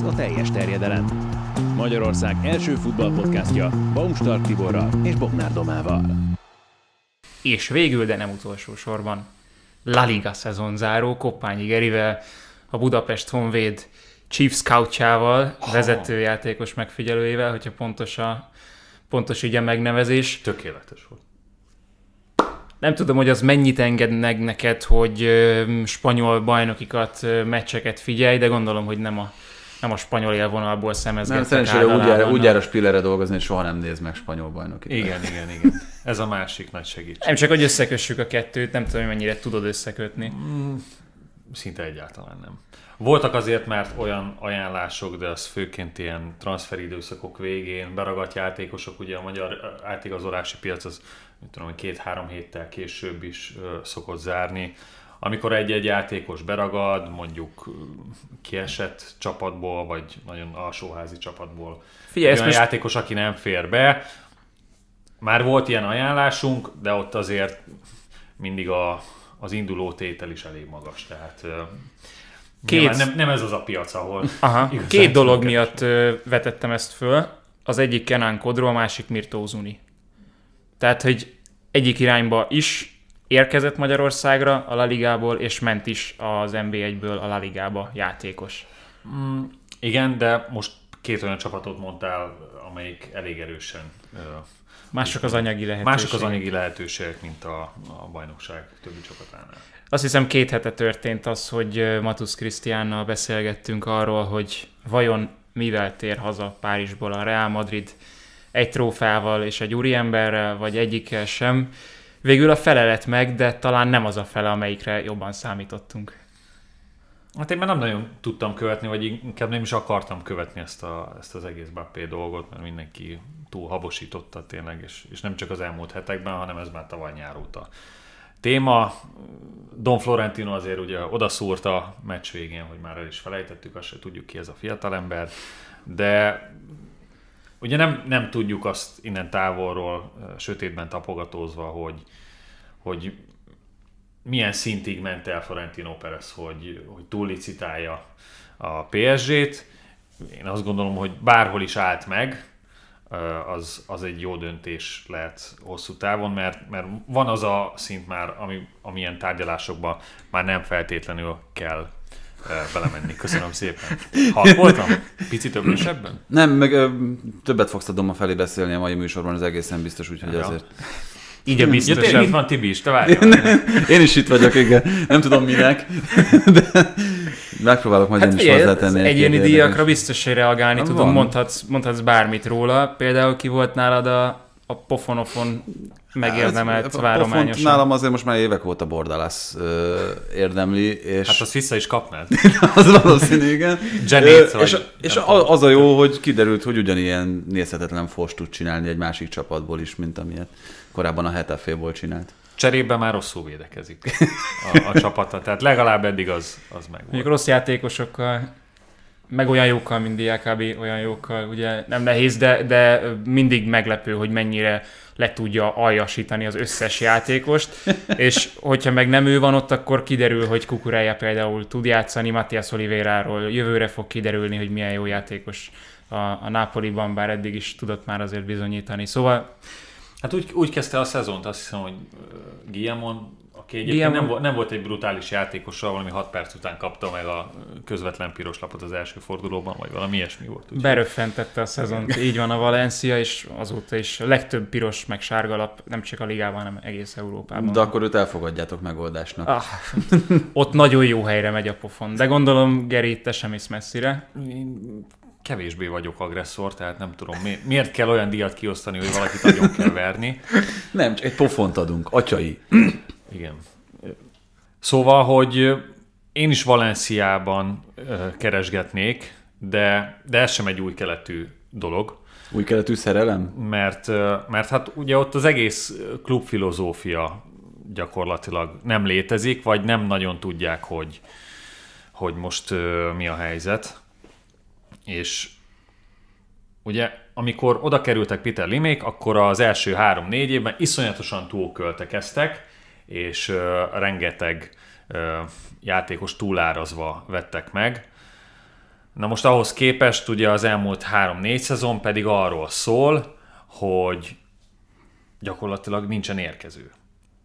ez a teljes terjedelem. Magyarország első futballpodcastja Baumstark Tiborral és Bognár Domával. És végül, de nem utolsó sorban, La Liga záró Koppányi Gerivel, a Budapest Honvéd Chief Scoutjával, vezető vezetőjátékos megfigyelőjével, hogyha pontos a pontos így a megnevezés. Tökéletes volt. Nem tudom, hogy az mennyit engednek neked, hogy spanyol bajnokikat, meccseket figyelj, de gondolom, hogy nem a nem a spanyol élvonalból szemezgetek. Nem, szerencsére úgy jár, úgy jár a Spillere dolgozni, hogy soha nem néz meg spanyol bajnokit. Igen, igen, igen. Ez a másik nagy segítség. Nem csak, hogy összekössük a kettőt, nem tudom, hogy mennyire tudod összekötni. Mm, szinte egyáltalán nem. Voltak azért már olyan ajánlások, de az főként ilyen transferidőszakok végén beragadt játékosok, ugye a magyar átigazolási piac az, mit tudom, két-három héttel később is szokott zárni amikor egy-egy játékos beragad, mondjuk kiesett csapatból, vagy nagyon alsóházi csapatból. Figyelj, olyan most... játékos, aki nem fér be. Már volt ilyen ajánlásunk, de ott azért mindig a, az induló tétel is elég magas, tehát Két... Nem, nem ez az a piac, ahol... Aha. Két dolog miatt vetettem ezt föl. Az egyik Kenan Kodro, a másik Mirto Tehát, hogy egyik irányba is érkezett Magyarországra a La Ligából, és ment is az NB1-ből a La Ligába játékos. Mm, igen, de most két olyan csapatot mondtál, amelyik elég erősen... Mások az anyagi lehetőségek. Mások az anyagi lehetőségek, mint a, a bajnokság többi csapatánál. Azt hiszem két hete történt az, hogy Matusz Krisztiánnal beszélgettünk arról, hogy vajon mivel tér haza Párizsból a Real Madrid, egy trófával és egy úriemberrel, vagy egyikkel sem. Végül a fele lett meg, de talán nem az a fele, amelyikre jobban számítottunk. Hát én már nem nagyon tudtam követni, vagy inkább nem is akartam követni ezt, a, ezt az egész Bappé dolgot, mert mindenki túl habosította tényleg, és, és nem csak az elmúlt hetekben, hanem ez már tavaly nyár óta téma. Don Florentino azért ugye odaszúrt a meccs végén, hogy már el is felejtettük, azt se tudjuk ki ez a fiatalember, de Ugye nem, nem tudjuk azt innen távolról, sötétben tapogatózva, hogy, hogy milyen szintig ment el Florentino Perez, hogy, hogy túllicitálja a PSG-t. Én azt gondolom, hogy bárhol is állt meg, az, az egy jó döntés lehet hosszú távon, mert, mert van az a szint már, ami, amilyen tárgyalásokban már nem feltétlenül kell belemenni. Köszönöm szépen. Ha voltam? Pici több Nem, meg ö, többet fogsz a Doma felé beszélni a mai műsorban, az egészen biztos, úgyhogy ja. azért. Így a biztos. Ja, itt van Tibi is, te várjál. Én is itt vagyok, igen. Nem tudom minek, de megpróbálok majd hát én is hozzátenni. Egyéni díjakra biztos, hogy reagálni tudom, Mondhatsz, mondhatsz bármit róla. Például ki volt nálad a a pofonofon megérdemelt hát, várományosan. Pofont nálam azért most már évek óta Bordalász érdemli. És... Hát azt vissza is kapnád. az valószínű, igen. Genét, és, és az a jó, hogy kiderült, hogy ugyanilyen nézhetetlen fos tud csinálni egy másik csapatból is, mint amilyet korábban a Hetaféból csinált. Cserébe már rosszul védekezik a, a csapata, tehát legalább eddig az, az meg Mondjuk rossz játékosokkal meg olyan jókkal, mint DLKB, olyan jókkal, ugye nem nehéz, de, de mindig meglepő, hogy mennyire le tudja aljasítani az összes játékost, és hogyha meg nem ő van ott, akkor kiderül, hogy Kukurája például tud játszani, Matthias Olivéráról jövőre fog kiderülni, hogy milyen jó játékos a, a Napoliban, bár eddig is tudott már azért bizonyítani. Szóval... Hát úgy, úgy kezdte a szezont, azt hiszem, hogy Guillemon aki egyébként Diamond... nem, volt, nem volt egy brutális játékossal, valami 6 perc után kapta meg a közvetlen piros lapot az első fordulóban, vagy valami ilyesmi volt. Úgyhogy. Beröffentette a szezont, így van a Valencia, és azóta is legtöbb piros meg sárga lap, nem csak a ligában, hanem egész Európában. De akkor őt elfogadjátok megoldásnak. Ah, ott nagyon jó helyre megy a pofon, de gondolom, Geri, te sem is messzire kevésbé vagyok agresszor, tehát nem tudom, mi, miért kell olyan díjat kiosztani, hogy valakit nagyon kell verni. Nem, csak egy pofont adunk, atyai. Igen. Szóval, hogy én is Valenciában keresgetnék, de, de ez sem egy új keletű dolog. Új keletű szerelem? Mert, mert hát ugye ott az egész klubfilozófia gyakorlatilag nem létezik, vagy nem nagyon tudják, hogy, hogy most mi a helyzet. És ugye amikor oda kerültek Peter Limék, akkor az első három-négy évben iszonyatosan túlköltekeztek, és uh, rengeteg uh, játékos túlárazva vettek meg. Na most ahhoz képest ugye az elmúlt 3-4 szezon pedig arról szól, hogy gyakorlatilag nincsen érkező.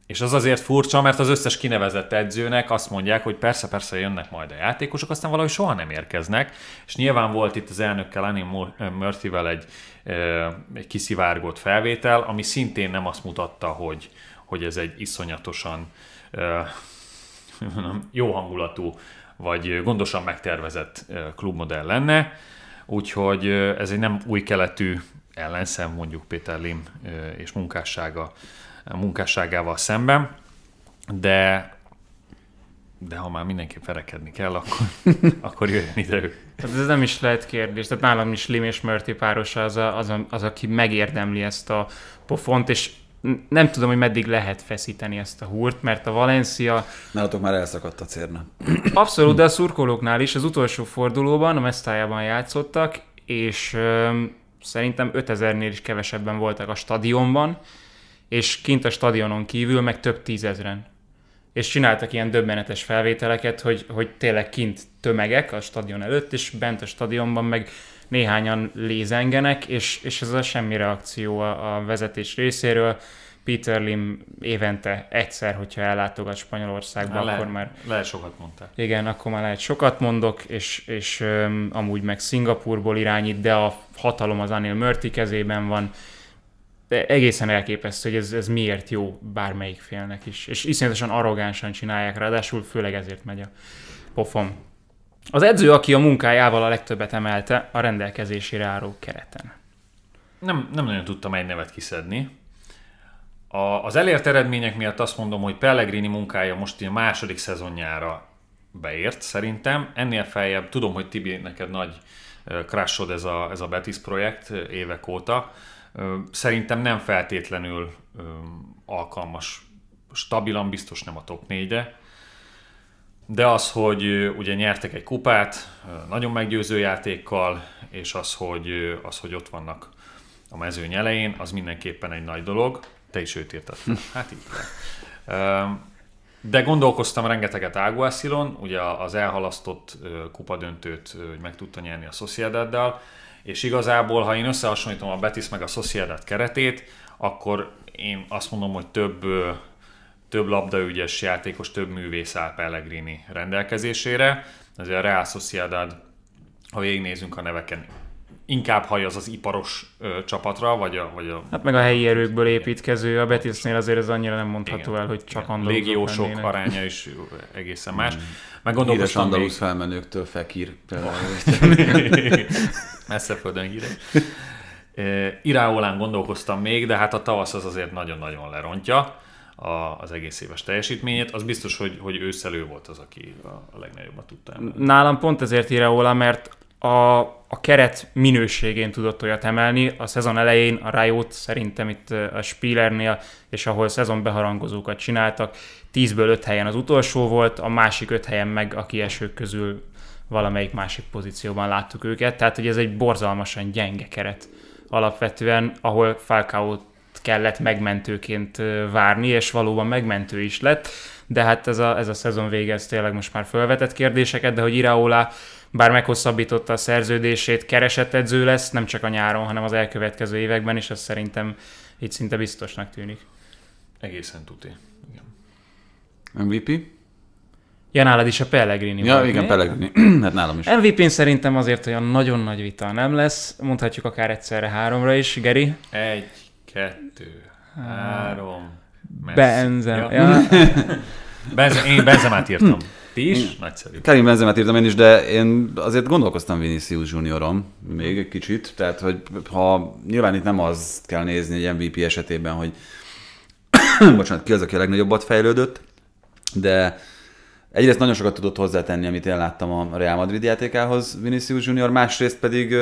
És az azért furcsa, mert az összes kinevezett edzőnek azt mondják, hogy persze-persze jönnek majd a játékosok, aztán valahogy soha nem érkeznek, és nyilván volt itt az elnökkel, Annie Murphy-vel eh, egy, eh, egy kiszivárgott felvétel, ami szintén nem azt mutatta, hogy, hogy ez egy iszonyatosan jó hangulatú, vagy gondosan megtervezett klubmodell lenne, úgyhogy ez egy nem új keletű ellenszem mondjuk Péter Lim és munkássága, munkásságával szemben, de de ha már mindenki ferekedni kell, akkor, akkor jöjjön ide ő. Tehát ez nem is lehet kérdés. Tehát nálam is Lim és Murphy párosa az, a, az, a, az, aki megérdemli ezt a pofont, és nem tudom, hogy meddig lehet feszíteni ezt a húrt, mert a Valencia... Nálatok már elszakadt a cérna. Abszolút, de a szurkolóknál is az utolsó fordulóban, a Mesztájában játszottak, és ö, szerintem 5000-nél is kevesebben voltak a stadionban, és kint a stadionon kívül meg több tízezren. És csináltak ilyen döbbenetes felvételeket, hogy, hogy tényleg kint tömegek a stadion előtt, és bent a stadionban meg néhányan lézengenek, és, és ez a semmi reakció a, a vezetés részéről. Peter Lim évente egyszer, hogyha ellátogat Spanyolországba, Há, akkor le, már... Lehet sokat mondta. Igen, akkor már lehet sokat mondok, és, és um, amúgy meg Szingapurból irányít, de a hatalom az Anil Murti kezében van. De egészen elképesztő, hogy ez, ez miért jó bármelyik félnek is. És iszonyatosan arrogánsan csinálják, ráadásul főleg ezért megy a pofom. Az edző, aki a munkájával a legtöbbet emelte a rendelkezésére álló kereten. Nem, nem nagyon tudtam egy nevet kiszedni. A, az elért eredmények miatt azt mondom, hogy Pellegrini munkája most a második szezonjára beért szerintem. Ennél feljebb, tudom, hogy Tibi, neked nagy crashod ez a, ez a Betis projekt évek óta. Szerintem nem feltétlenül alkalmas, stabilan biztos nem a top 4-re, de az, hogy ugye nyertek egy kupát, nagyon meggyőző játékkal, és az, hogy, az, hogy ott vannak a mezőny elején, az mindenképpen egy nagy dolog. Te is őt írtad hm. Hát így. De gondolkoztam rengeteget Águászilon, ugye az elhalasztott kupadöntőt meg tudta nyerni a Sociedaddal, és igazából, ha én összehasonlítom a Betis meg a Sociedad keretét, akkor én azt mondom, hogy több több labdaügyes játékos, több művész áll Pellegrini rendelkezésére. Azért a Real Sociedad, ha végignézünk a neveken, inkább haj az iparos ö, csapatra, vagy a, vagy a... Hát meg a helyi erőkből építkező, a Betisnél azért ez annyira nem mondható igen, el, hogy csak andaluzok Légiósok lennének. aránya is egészen hmm. más. Meg Híres andaluz még... felmenőktől Fekir. Messzeföldön híres. Iráolán gondolkoztam még, de hát a tavasz az azért nagyon-nagyon lerontja a, az egész éves teljesítményét, az biztos, hogy, hogy ősszelő volt az, aki a legnagyobbat tudta emelni. Nálam pont ezért róla, mert a, a keret minőségén tudott olyat emelni. A szezon elején a Riot szerintem itt eh, a Spielernél, és ahol szezon beharangozókat csináltak, 10-ből 5 helyen az utolsó volt, a másik 5 helyen meg a kiesők közül valamelyik másik pozícióban láttuk őket, tehát hogy ez egy borzalmasan gyenge keret alapvetően, ahol Falcao kellett megmentőként várni, és valóban megmentő is lett, de hát ez a, ez a szezon vége, ez tényleg most már felvetett kérdéseket, de hogy Iraola bár meghosszabbította a szerződését, keresett edző lesz, nem csak a nyáron, hanem az elkövetkező években, és ez szerintem itt szinte biztosnak tűnik. Egészen tuti. Igen. MVP? Ja, nálad is a Pellegrini. Ja, van, igen, mi? Pellegrini. hát nálam is. MVP-n szerintem azért olyan nagyon nagy vita nem lesz. Mondhatjuk akár egyszerre háromra is. Geri? Egy, kettő, Három. Benzem. Ja. Benze, én Benzemát írtam. Ti is? Én, Nagyszerű. Karim Benzemát írtam én is, de én azért gondolkoztam Vinicius Juniorom még egy kicsit, tehát hogy ha nyilván itt nem az kell nézni egy MVP esetében, hogy bocsánat, ki az, aki a legnagyobbat fejlődött, de egyrészt nagyon sokat tudott hozzátenni, amit én láttam a Real Madrid játékához Vinicius Junior, másrészt pedig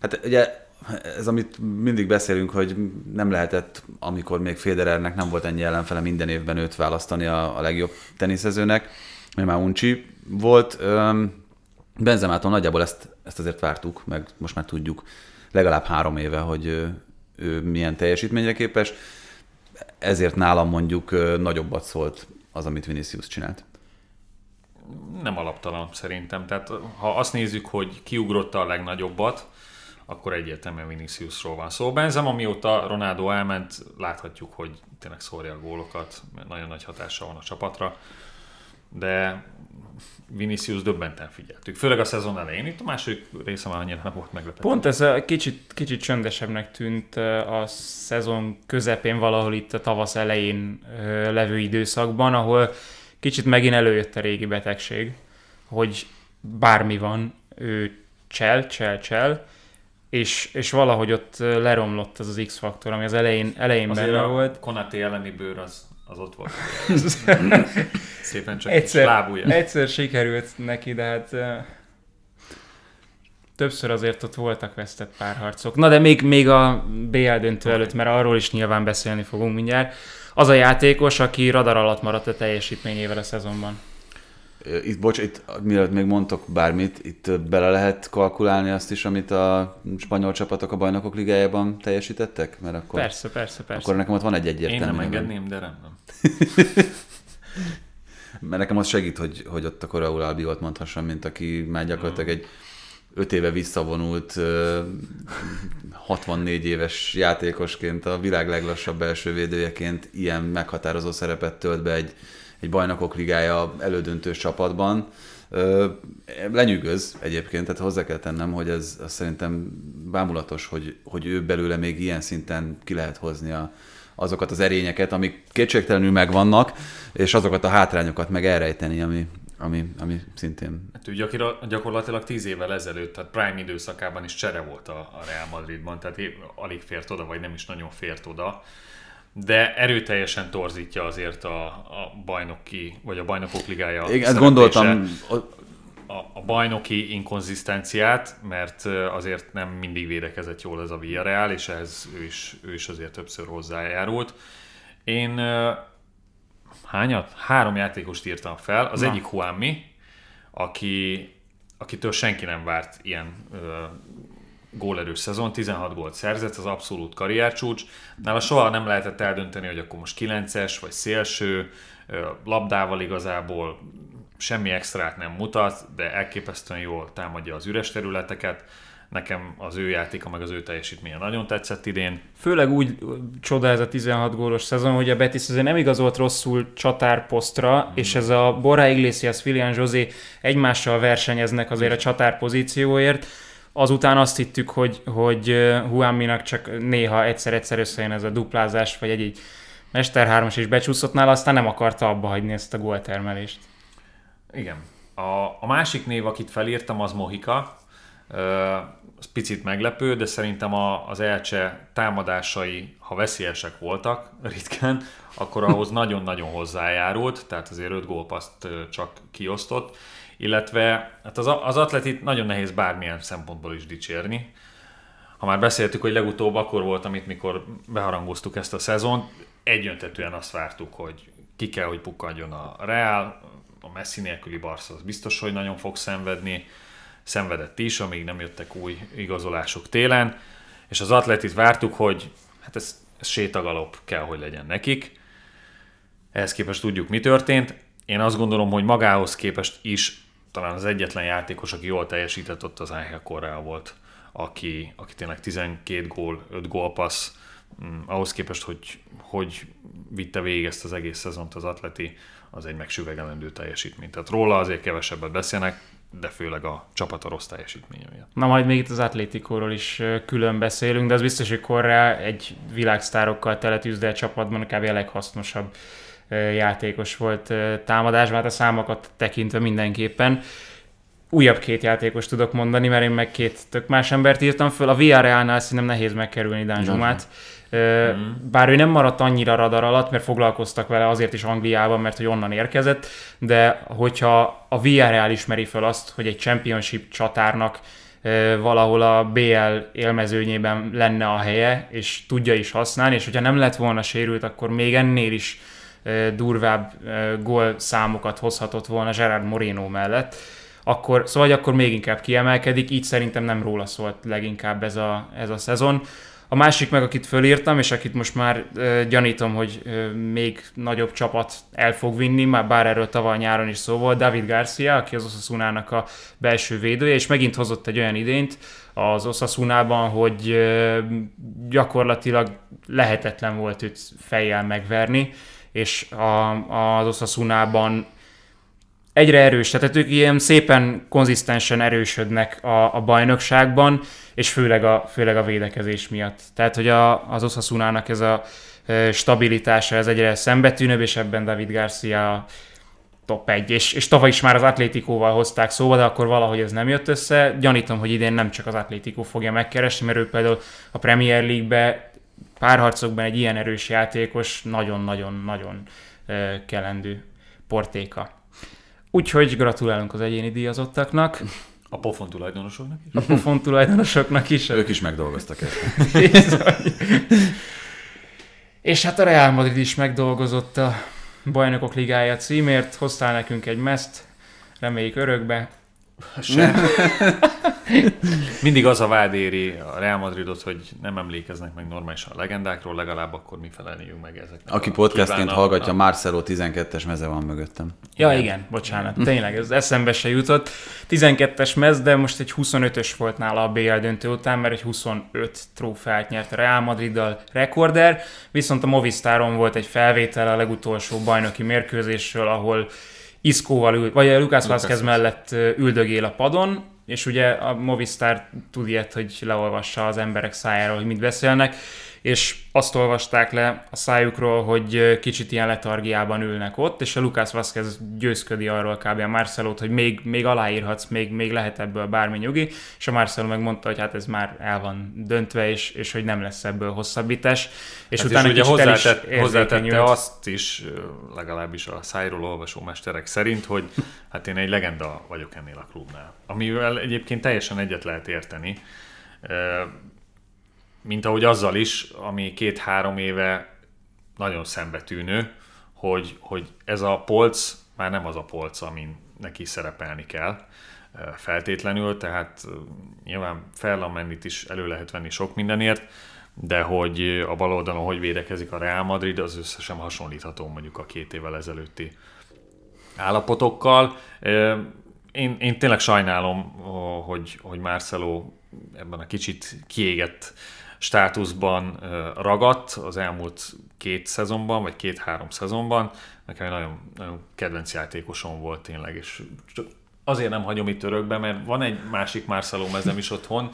hát ugye ez, amit mindig beszélünk, hogy nem lehetett, amikor még Federernek nem volt ennyi ellenfele minden évben őt választani a, a legjobb teniszezőnek, mert már Uncsi volt. Benzemától nagyjából ezt, ezt azért vártuk, meg most már tudjuk legalább három éve, hogy ő, ő milyen teljesítményre képes. Ezért nálam mondjuk nagyobbat szólt az, amit Vinicius csinált nem alaptalan szerintem. Tehát ha azt nézzük, hogy kiugrotta a legnagyobbat, akkor egyértelműen Viniciusról van szó. Szóval Benzem, amióta Ronaldo elment, láthatjuk, hogy tényleg szórja a gólokat, mert nagyon nagy hatása van a csapatra, de Vinicius döbbenten figyeltük. Főleg a szezon elején, itt a második része már annyira nem volt meglepő. Pont ez a kicsit, kicsit csöndesebbnek tűnt a szezon közepén, valahol itt a tavasz elején levő időszakban, ahol kicsit megint előjött a régi betegség, hogy bármi van, ő csel, csel, csel, és, és valahogy ott leromlott az az X-faktor, ami az elején, elején Azért benne volt. Konaté elleni bőr az, az ott volt. Szépen csak egyszer, Egyszer sikerült neki, de hát többször azért ott voltak vesztett párharcok. Na de még, még a BL döntő előtt, mert arról is nyilván beszélni fogunk mindjárt. Az a játékos, aki radar alatt maradt a teljesítményével a szezonban. Itt, bocs, itt mielőtt még mondtok bármit, itt bele lehet kalkulálni azt is, amit a spanyol csapatok a bajnokok ligájában teljesítettek? Mert akkor, persze, persze, persze. Akkor nekem ott van egy egyértelmű. Én nem engedném, de rendben. Mert nekem az segít, hogy, hogy ott a Raúl Albiot mondhassam, mint aki már gyakorlatilag mm. egy öt éve visszavonult 64 éves játékosként, a világ leglassabb belső védőjeként ilyen meghatározó szerepet tölt be egy egy bajnokok ligája elődöntő csapatban. Lenyűgöz egyébként, tehát hozzá kell tennem, hogy ez az szerintem bámulatos, hogy, hogy ő belőle még ilyen szinten ki lehet hozni a, azokat az erényeket, amik kétségtelenül megvannak, és azokat a hátrányokat meg elrejteni, ami, ami, ami szintén... Hát ő gyakorlatilag tíz évvel ezelőtt, tehát prime időszakában is csere volt a, a Real Madridban, tehát alig fért oda, vagy nem is nagyon fért oda de erőteljesen torzítja azért a, a bajnoki, vagy a bajnokok ligája. Igen, gondoltam. A, a bajnoki inkonzisztenciát, mert azért nem mindig védekezett jól ez a Villarreal, és ehhez ő is, ő is azért többször hozzájárult. Én hányat? Három játékost írtam fel. Az Na. egyik Huami, aki, akitől senki nem várt ilyen ö, gólerős szezon, 16 gólt szerzett, az abszolút karriercsúcs. Nála soha nem lehetett eldönteni, hogy akkor most 9-es vagy szélső, labdával igazából semmi extrát nem mutat, de elképesztően jól támadja az üres területeket. Nekem az ő játéka, meg az ő teljesítménye nagyon tetszett idén. Főleg úgy csoda ez a 16 gólos szezon, hogy a Betis azért nem igazolt rosszul csatárposztra, mm. és ez a Bora Iglesias, Filian José egymással versenyeznek azért a csatár pozícióért Azután azt hittük, hogy, hogy Huaminak csak néha egyszer-egyszer összejön ez a duplázás, vagy egy-egy Mester 3 is becsúszott nála, aztán nem akarta abba hagyni ezt a góltermelést. Igen. A, a másik név, akit felírtam, az Mohika. Ö, ez picit meglepő, de szerintem a, az Elcse támadásai, ha veszélyesek voltak ritkán, akkor ahhoz nagyon-nagyon hozzájárult, tehát azért öt gólpaszt csak kiosztott illetve hát az, az atletit nagyon nehéz bármilyen szempontból is dicsérni. Ha már beszéltük, hogy legutóbb akkor volt, amit mikor beharangoztuk ezt a szezont, egyöntetően azt vártuk, hogy ki kell, hogy pukkadjon a Real, a Messi nélküli Barca az biztos, hogy nagyon fog szenvedni, szenvedett is, amíg nem jöttek új igazolások télen, és az atletit vártuk, hogy hát ez, ez sétagalop kell, hogy legyen nekik. Ehhez képest tudjuk, mi történt. Én azt gondolom, hogy magához képest is talán az egyetlen játékos, aki jól teljesített ott az Ángel Korea volt, aki, aki tényleg 12 gól, 5 gólpassz, mm, ahhoz képest, hogy hogy vitte végig ezt az egész szezont az atleti, az egy megsüvegelendő teljesítmény. Tehát róla azért kevesebbet beszélnek, de főleg a a rossz teljesítménye miatt. Na majd még itt az atlétikóról is külön beszélünk, de az biztos, hogy korra egy világsztárokkal teletűzdel csapatban kb. a leghasznosabb játékos volt támadásban, hát a számokat tekintve mindenképpen. Újabb két játékos tudok mondani, mert én meg két tök más embert írtam föl. A VR VR-nál szerintem nehéz megkerülni Dánzsumát. Mm. Bár ő nem maradt annyira radar alatt, mert foglalkoztak vele azért is Angliában, mert hogy onnan érkezett, de hogyha a Villarreal ismeri fel azt, hogy egy championship csatárnak valahol a BL élmezőnyében lenne a helye, és tudja is használni, és hogyha nem lett volna sérült, akkor még ennél is durvább gól számokat hozhatott volna Gerard Moreno mellett. Akkor, szóval akkor még inkább kiemelkedik, így szerintem nem róla szólt leginkább ez a, ez a szezon. A másik meg, akit fölírtam, és akit most már ö, gyanítom, hogy ö, még nagyobb csapat el fog vinni, már bár erről tavaly nyáron is szó volt, David Garcia, aki az Osasunának a belső védője, és megint hozott egy olyan idényt az Osasunában, hogy ö, gyakorlatilag lehetetlen volt őt fejjel megverni és a, az Osasunában egyre erős, tehát ők ilyen szépen konzisztensen erősödnek a, a bajnokságban, és főleg a, főleg a védekezés miatt. Tehát, hogy a, az Osasunának ez a stabilitása, ez egyre szembetűnőbb, és ebben David Garcia top 1, és, és tavaly is már az Atlétikóval hozták szóba, de akkor valahogy ez nem jött össze. Gyanítom, hogy idén nem csak az Atlétikó fogja megkeresni, mert ő például a Premier League-be párharcokban egy ilyen erős játékos nagyon-nagyon-nagyon kelendő portéka. Úgyhogy gratulálunk az egyéni díjazottaknak. A pofon tulajdonosoknak is. A pofon tulajdonosoknak is. ők is megdolgoztak ezt. És hát a Real Madrid is megdolgozott a Bajnokok Ligája címért, hoztál nekünk egy meszt, reméljük örökbe, sem. Mindig az a vád éri a Real Madridot, hogy nem emlékeznek meg normálisan a legendákról, legalább akkor mi feleljünk meg ezeknek. Aki podcastként hallgatja, nem. Marcelo 12-es meze van mögöttem. Ja, igen, igen bocsánat, tényleg, ez eszembe se jutott. 12-es mez, de most egy 25-ös volt nála a BL döntő után, mert egy 25 trófeát nyert a Real Madriddal rekorder, viszont a Movistaron volt egy felvétel a legutolsó bajnoki mérkőzésről, ahol Iszkóval ül, vagy eh, a Lucas Vázquez mellett eh, üldögél a padon, és ugye a Movistar tud ilyet, hogy leolvassa az emberek szájáról, hogy mit beszélnek és azt olvasták le a szájukról, hogy kicsit ilyen letargiában ülnek ott, és a Lukás Vázquez győzködi arról kb. a Marcelót, hogy még, még aláírhatsz, még, még lehet ebből bármi nyugi, és a Marcelo megmondta, hogy hát ez már el van döntve, és, és hogy nem lesz ebből hosszabbítás. És hát utána és ugye hozzátett, is hozzátette azt is, legalábbis a szájról olvasó mesterek szerint, hogy hát én egy legenda vagyok ennél a klubnál. Amivel egyébként teljesen egyet lehet érteni mint ahogy azzal is, ami két-három éve nagyon szembetűnő, hogy, hogy ez a polc már nem az a polc, amin neki szerepelni kell feltétlenül, tehát nyilván Ferlamendit is elő lehet venni sok mindenért, de hogy a bal oldalon hogy védekezik a Real Madrid, az összesen hasonlítható mondjuk a két évvel ezelőtti állapotokkal. Én, én tényleg sajnálom, hogy, hogy Marcelo ebben a kicsit kiégett státuszban ragadt az elmúlt két szezonban, vagy két-három szezonban. Nekem egy nagyon, nagyon kedvenc játékosom volt tényleg, és csak azért nem hagyom itt örökbe, mert van egy másik Marcelo mezem is otthon,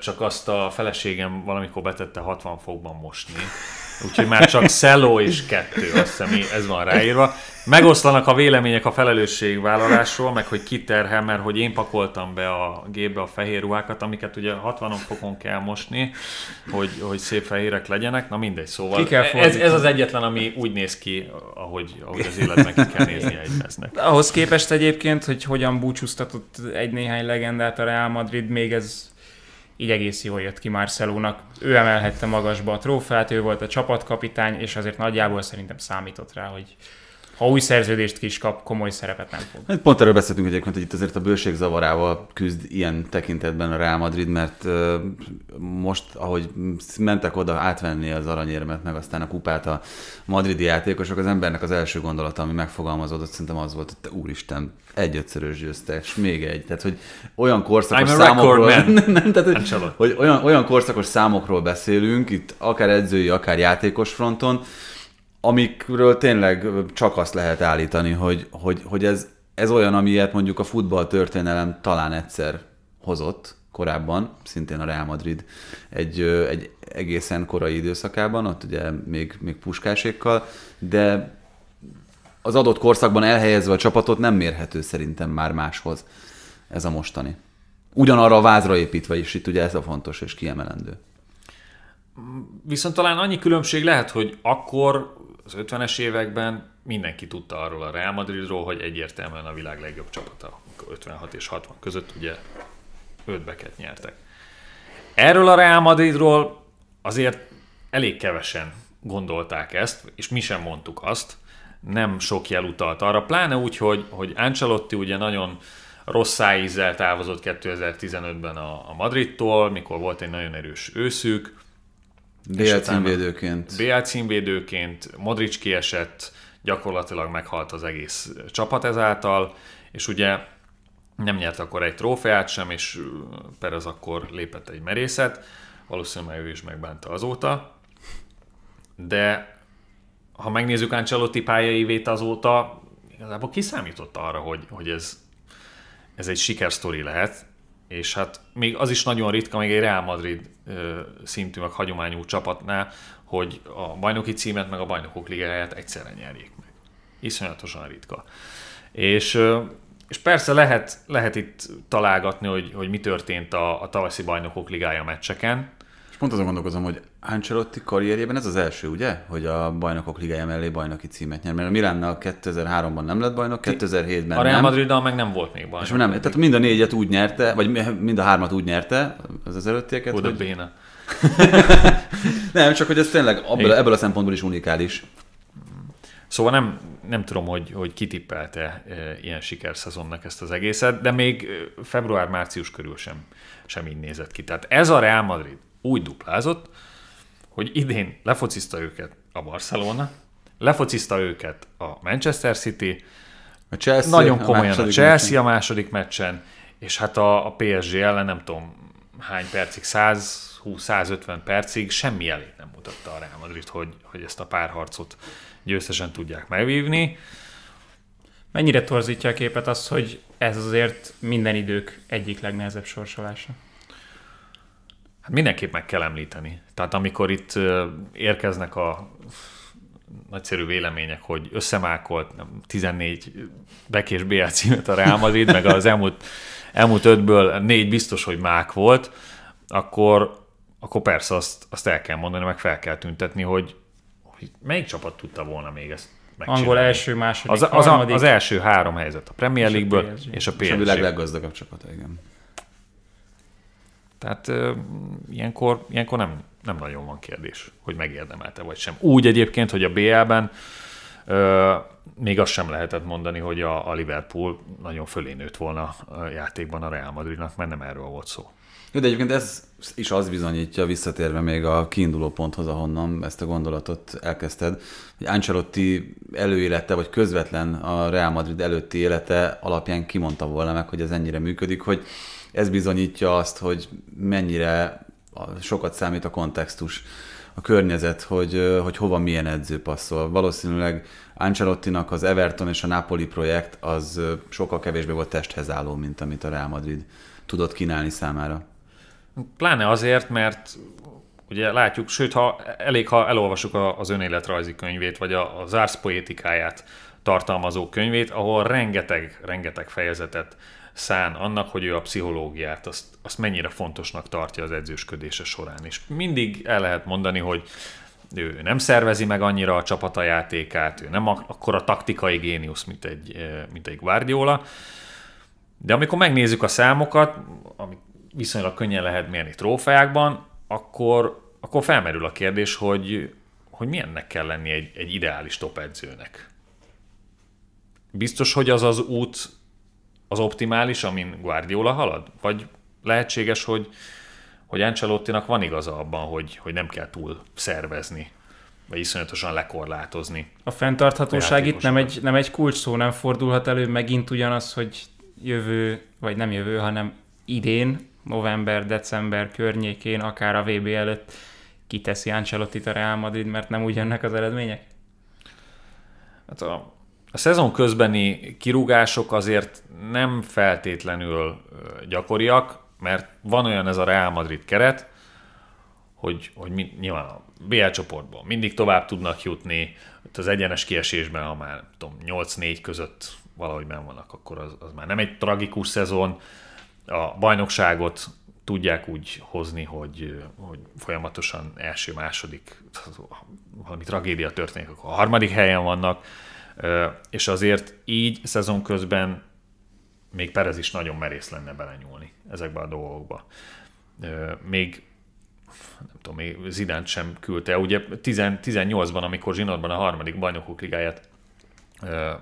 csak azt a feleségem valamikor betette 60 fokban mosni, úgyhogy már csak Szeló és kettő, azt hiszem, ez van ráírva. Megoszlanak a vélemények a felelősségvállalásról, meg hogy ki terhel, mert hogy én pakoltam be a gépbe a fehér ruhákat, amiket ugye 60 fokon kell mosni, hogy, hogy szép fehérek legyenek, na mindegy, szóval ki kell ez, ez, az egyetlen, ami úgy néz ki, ahogy, ahogy az életben ki kell nézni egy Ahhoz képest egyébként, hogy hogyan búcsúztatott egy néhány legendát a Real Madrid, még ez így egész jól jött ki Marcelónak. Ő emelhette magasba a trófeát, ő volt a csapatkapitány, és azért nagyjából szerintem számított rá, hogy ha új szerződést kis is kap, komoly szerepet nem fog. Hát pont erről beszéltünk egyébként, hogy itt azért a bőség zavarával küzd ilyen tekintetben a Real Madrid, mert most, ahogy mentek oda átvenni az aranyérmet, meg aztán a kupát a madridi játékosok, az embernek az első gondolata, ami megfogalmazódott, szerintem az volt, hogy te úristen, egy ötszörös győztes, még egy. Tehát, hogy olyan korszakos számokról... Nem, nem, tehát, hogy, hogy olyan, olyan korszakos számokról beszélünk, itt akár edzői, akár játékos fronton, amikről tényleg csak azt lehet állítani, hogy, hogy, hogy ez, ez olyan, amilyet mondjuk a futball történelem talán egyszer hozott korábban, szintén a Real Madrid egy, egy egészen korai időszakában, ott ugye még, még puskásékkal, de az adott korszakban elhelyezve a csapatot nem mérhető szerintem már máshoz ez a mostani. Ugyanarra a vázra építve is itt ugye ez a fontos és kiemelendő. Viszont talán annyi különbség lehet, hogy akkor az 50-es években mindenki tudta arról a Real Madridról, hogy egyértelműen a világ legjobb csapata 56 és 60 között, ugye 5 beket nyertek. Erről a Real Madridról azért elég kevesen gondolták ezt, és mi sem mondtuk azt, nem sok jel utalt arra, pláne úgy, hogy, hogy Ancelotti ugye nagyon rossz ízzel távozott 2015-ben a, a Madridtól, mikor volt egy nagyon erős őszük, BL címvédőként. BL címvédőként, Modric kiesett, gyakorlatilag meghalt az egész csapat ezáltal, és ugye nem nyert akkor egy trófeát sem, és Perez akkor lépett egy merészet, valószínűleg ő is megbánta azóta, de ha megnézzük Ancelotti pályaivét azóta, igazából kiszámította arra, hogy, hogy ez, ez egy sikersztori lehet, és hát még az is nagyon ritka, még egy Real Madrid szintű, meg hagyományú csapatnál, hogy a bajnoki címet, meg a bajnokok ligáját egyszerre nyerjék meg. Iszonyatosan ritka. És, és persze lehet, lehet itt találgatni, hogy, hogy mi történt a, a tavaszi bajnokok ligája meccseken. És pont azon gondolkozom, hogy Ancelotti karrierjében ez az első, ugye? Hogy a bajnokok ligája mellé bajnoki címet nyer. Mert a Milánnal 2003-ban nem lett bajnok, 2007-ben A Real Madriddal meg nem volt még bajnok. És nem, tehát mind a négyet úgy nyerte, vagy mind a hármat úgy nyerte, az az előttieket. Oda hogy... béna. nem, csak hogy ez tényleg abból, ebből a szempontból is unikális. Szóval nem, nem tudom, hogy, hogy kitippelte e, ilyen sikerszezonnak ezt az egészet, de még e, február-március körül sem, sem így nézett ki. Tehát ez a Real Madrid úgy duplázott, hogy idén lefociszta őket a Barcelona, lefociszta őket a Manchester City, a Chelsea, nagyon komolyan a, a Chelsea a második meccsen, és hát a, a PSG ellen nem tudom hány percig, 120-150 percig semmi elég nem mutatta a Real Madrid, hogy, hogy ezt a párharcot győztesen tudják megvívni. Mennyire torzítja a képet az, hogy ez azért minden idők egyik legnehezebb sorsolása? Hát mindenképp meg kell említeni. Tehát amikor itt érkeznek a nagyszerű vélemények, hogy összemákolt nem, 14 bekés BL címet a Real Madrid, meg az elmúlt, elmúlt ötből négy biztos, hogy mák volt, akkor, akkor persze azt, azt el kell mondani, meg fel kell tüntetni, hogy, hogy melyik csapat tudta volna még ezt megcsinálni. Angol első, második, az, az, harmadik. Az első három helyzet a Premier League-ből és a PSG. És a, PSG. és a világ leggazdagabb csapata, igen. Tehát ilyenkor, ilyenkor nem, nem nagyon van kérdés, hogy megérdemelte vagy sem. Úgy egyébként, hogy a BL-ben még azt sem lehetett mondani, hogy a, a Liverpool nagyon nőtt volna a játékban a Real Madridnak, mert nem erről volt szó. Jó, de egyébként ez is az bizonyítja, visszatérve még a kiinduló ponthoz, ahonnan ezt a gondolatot elkezdted, hogy Ancelotti előélete, vagy közvetlen a Real Madrid előtti élete alapján kimondta volna meg, hogy ez ennyire működik, hogy ez bizonyítja azt, hogy mennyire sokat számít a kontextus, a környezet, hogy, hogy hova milyen edző passzol. Valószínűleg ancelotti az Everton és a Napoli projekt az sokkal kevésbé volt testhez álló, mint amit a Real Madrid tudott kínálni számára. Pláne azért, mert ugye látjuk, sőt, ha elég, ha elolvasuk az önéletrajzi könyvét, vagy az árszpoétikáját tartalmazó könyvét, ahol rengeteg, rengeteg fejezetet szán annak, hogy ő a pszichológiát, azt, azt mennyire fontosnak tartja az edzősködése során. És mindig el lehet mondani, hogy ő nem szervezi meg annyira a csapata játékát, ő nem akkor a taktikai géniusz, mint egy, eh, mint egy Guardiola. De amikor megnézzük a számokat, amit viszonylag könnyen lehet mérni trófeákban, akkor, akkor felmerül a kérdés, hogy, hogy milyennek kell lenni egy, egy ideális top edzőnek biztos, hogy az az út az optimális, amin Guardiola halad? Vagy lehetséges, hogy, hogy Ancelottinak van igaza abban, hogy, hogy nem kell túl szervezni, vagy iszonyatosan lekorlátozni. A fenntarthatóság itt nem egy, nem egy kulcs szó, nem fordulhat elő megint ugyanaz, hogy jövő, vagy nem jövő, hanem idén, november, december környékén, akár a VB előtt kiteszi Ancelottit a Real Madrid, mert nem úgy jönnek az eredmények? Hát a a szezon közbeni kirúgások azért nem feltétlenül gyakoriak, mert van olyan ez a Real Madrid keret, hogy, hogy mi, nyilván a BL csoportban mindig tovább tudnak jutni, Itt az egyenes kiesésben, ha már tudom, 8-4 között valahogy ben vannak, akkor az, az már nem egy tragikus szezon. A bajnokságot tudják úgy hozni, hogy, hogy folyamatosan első, második, valami tragédia történik, akkor a harmadik helyen vannak és azért így szezon közben még Perez is nagyon merész lenne belenyúlni ezekbe a dolgokba. Még nem tudom, még Zidant sem küldte. Ugye 18-ban, amikor zsinatban a harmadik bajnokok ligáját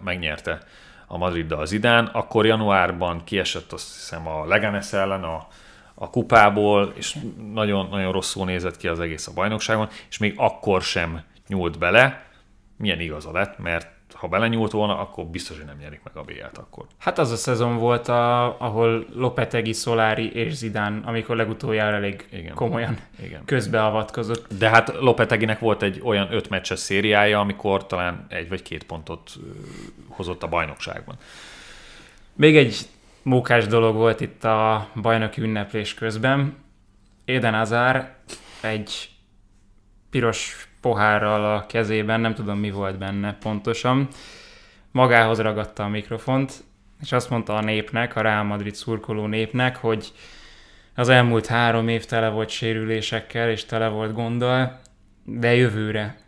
megnyerte a Madriddal az idán, akkor januárban kiesett azt hiszem a Leganes ellen a, a kupából, és nagyon-nagyon rosszul nézett ki az egész a bajnokságon, és még akkor sem nyúlt bele, milyen igaza lett, mert ha belenyúlt volna, akkor biztos, hogy nem nyerik meg a BL-t akkor. Hát az a szezon volt, a, ahol Lopetegi, Szolári és Zidán, amikor legutoljára elég Igen. komolyan Igen. közbeavatkozott. De hát Lopeteginek volt egy olyan öt meccses szériája, amikor talán egy vagy két pontot hozott a bajnokságban. Még egy mókás dolog volt itt a bajnoki ünneplés közben. Éden Azár egy piros pohárral a kezében, nem tudom mi volt benne pontosan. Magához ragadta a mikrofont, és azt mondta a népnek, a Real Madrid szurkoló népnek, hogy az elmúlt három év tele volt sérülésekkel, és tele volt gonddal, de jövőre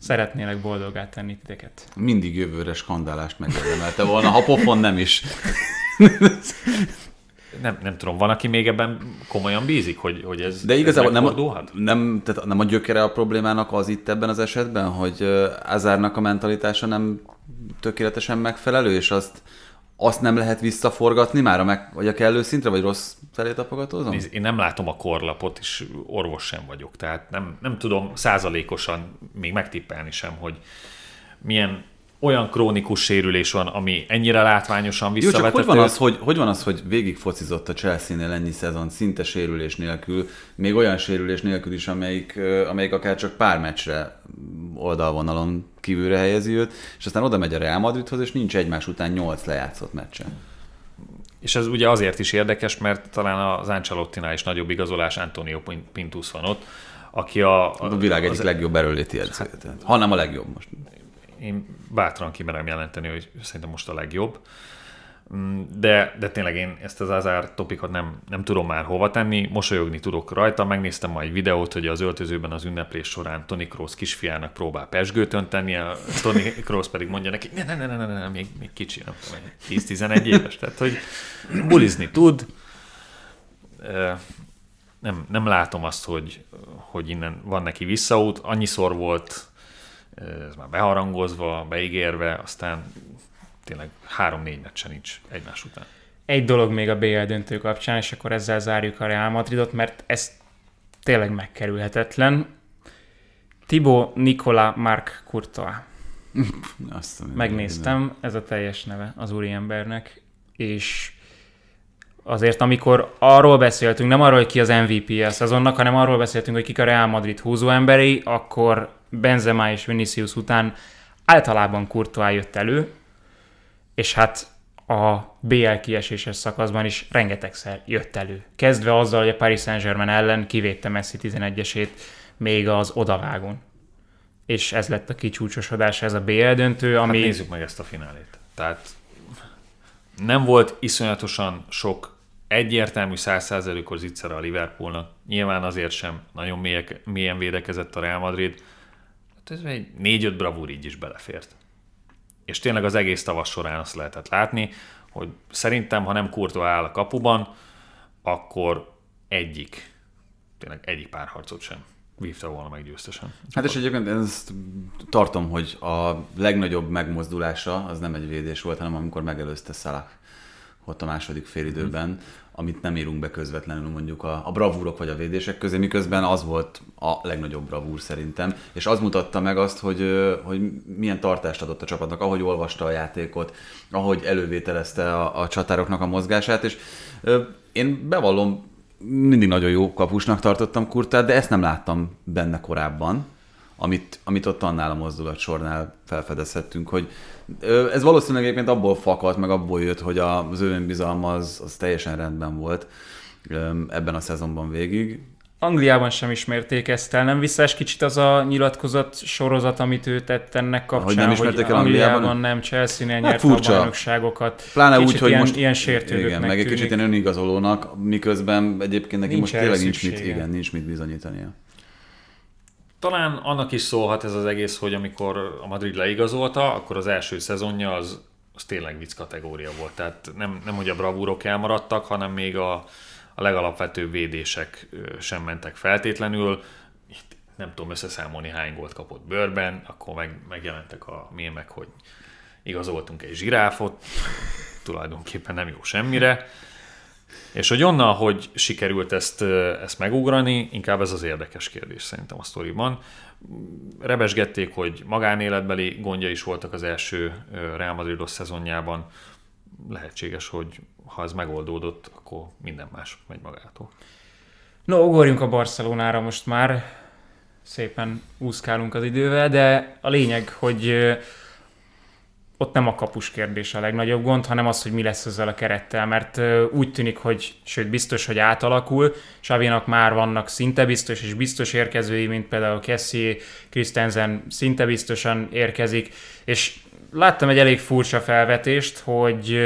szeretnélek boldogá tenni titeket. Mindig jövőre skandálást megérdemelte volna, ha pofon nem is. nem, nem tudom, van, aki még ebben komolyan bízik, hogy, hogy ez De igazából ez nem, a, nem, tehát nem a gyökere a problémának az itt ebben az esetben, hogy Azárnak a mentalitása nem tökéletesen megfelelő, és azt, azt nem lehet visszaforgatni már, a meg, vagy a kellő szintre, vagy rossz felé tapogatózom? Nézd, én nem látom a korlapot, és orvos sem vagyok, tehát nem, nem tudom százalékosan még megtippelni sem, hogy milyen olyan krónikus sérülés van, ami ennyire látványosan visszavetető. Jó, csak hogy van az, hogy, hogy, van az, hogy végig focizott a Chelsea-nél ennyi szezon, szinte sérülés nélkül, még olyan sérülés nélkül is, amelyik, amelyik akár csak pár meccsre oldalvonalon kívülre helyezi őt, és aztán oda megy a Real Madridhoz, és nincs egymás után nyolc lejátszott meccse. És ez ugye azért is érdekes, mert talán az ancelotti is nagyobb igazolás Antonio Pintus van ott, aki a... A világ egyik az, legjobb erőléti edzője, hát, hanem a legjobb most én bátran kimerem jelenteni, hogy szerintem most a legjobb. Mm, de, de tényleg én ezt az Azár topikot nem, nem tudom már hova tenni, mosolyogni tudok rajta, megnéztem ma egy videót, hogy az öltözőben az ünneplés során Tony Cross kisfiának próbál pesgőt önteni. a Tony Cross pedig mondja neki, ne, ne, ne, ne, ne, ne még, még kicsi, nem tudom, 10-11 éves, tehát hogy bulizni tud, nem, nem látom azt, hogy, hogy innen van neki visszaút, annyiszor volt ez már beharangozva, beígérve, aztán tényleg három-négy meccsen nincs egymás után. Egy dolog még a BL döntő kapcsán, és akkor ezzel zárjuk a Real Madridot, mert ez tényleg megkerülhetetlen. Tibo Nikola Mark Kurtoa. Megnéztem, ez a teljes neve az úriembernek, és azért, amikor arról beszéltünk, nem arról, hogy ki az mvp e a szezonnak, hanem arról beszéltünk, hogy kik a Real Madrid húzó emberi, akkor Benzema és Vinicius után általában Courtois jött elő, és hát a BL kieséses szakaszban is rengetegszer jött elő. Kezdve azzal, hogy a Paris Saint-Germain ellen kivédte Messi 11-esét még az odavágon. És ez lett a kicsúcsosodás, ez a BL döntő, hát ami... Hát nézzük meg ezt a finálét. Tehát nem volt iszonyatosan sok egyértelmű 100%-os a Liverpoolnak. Nyilván azért sem nagyon mélyek, mélyen védekezett a Real Madrid, Hát ez egy négy-öt bravúr így is belefért. És tényleg az egész tavasz során azt lehetett látni, hogy szerintem, ha nem Kurtó áll a kapuban, akkor egyik, tényleg egyik párharcot sem vívta volna meg győztesen. Hát és egyébként ezt tartom, hogy a legnagyobb megmozdulása az nem egy védés volt, hanem amikor megelőzte Szalak ott a második félidőben, mhm amit nem írunk be közvetlenül mondjuk a, a bravúrok vagy a védések közé, miközben az volt a legnagyobb bravúr szerintem, és az mutatta meg azt, hogy, hogy milyen tartást adott a csapatnak, ahogy olvasta a játékot, ahogy elővételezte a, a csatároknak a mozgását, és én bevallom, mindig nagyon jó kapusnak tartottam Kurtát, de ezt nem láttam benne korábban, amit, amit ott annál a mozdulatsornál felfedezhettünk, hogy ez valószínűleg egyébként abból fakadt, meg abból jött, hogy az ő önbizalma az, az teljesen rendben volt ebben a szezonban végig. Angliában sem ismerték ezt el, nem visszás kicsit az a nyilatkozat sorozat, amit ő tett ennek kapcsán, hogy nem hogy el Angliában, Angliában nem Chelsea-nél hát nyert furcsa. a bajnokságokat. Pláne kicsit úgy, hogy ilyen, most ilyen sértődőknek igen, meg tűnik. egy kicsit ilyen önigazolónak, miközben egyébként neki nincs most tényleg nincs mit, igen, nincs mit bizonyítania talán annak is szólhat ez az egész, hogy amikor a Madrid leigazolta, akkor az első szezonja az, az tényleg vicc kategória volt. Tehát nem, nem hogy a bravúrok elmaradtak, hanem még a, a legalapvetőbb védések sem mentek feltétlenül. Itt nem tudom összeszámolni hány gólt kapott bőrben, akkor meg, megjelentek a mémek, hogy igazoltunk egy zsiráfot, tulajdonképpen nem jó semmire. És hogy onnan, hogy sikerült ezt, ezt megugrani, inkább ez az érdekes kérdés szerintem a sztoriban. Rebesgették, hogy magánéletbeli gondja is voltak az első Real Madridos szezonjában. Lehetséges, hogy ha ez megoldódott, akkor minden más megy magától. No, ugorjunk a Barcelonára most már. Szépen úszkálunk az idővel, de a lényeg, hogy ott nem a kapus kérdés a legnagyobb gond, hanem az, hogy mi lesz ezzel a kerettel, mert úgy tűnik, hogy, sőt biztos, hogy átalakul, Savinak már vannak szinte biztos és biztos érkezői, mint például Kessi, Christensen szinte biztosan érkezik, és láttam egy elég furcsa felvetést, hogy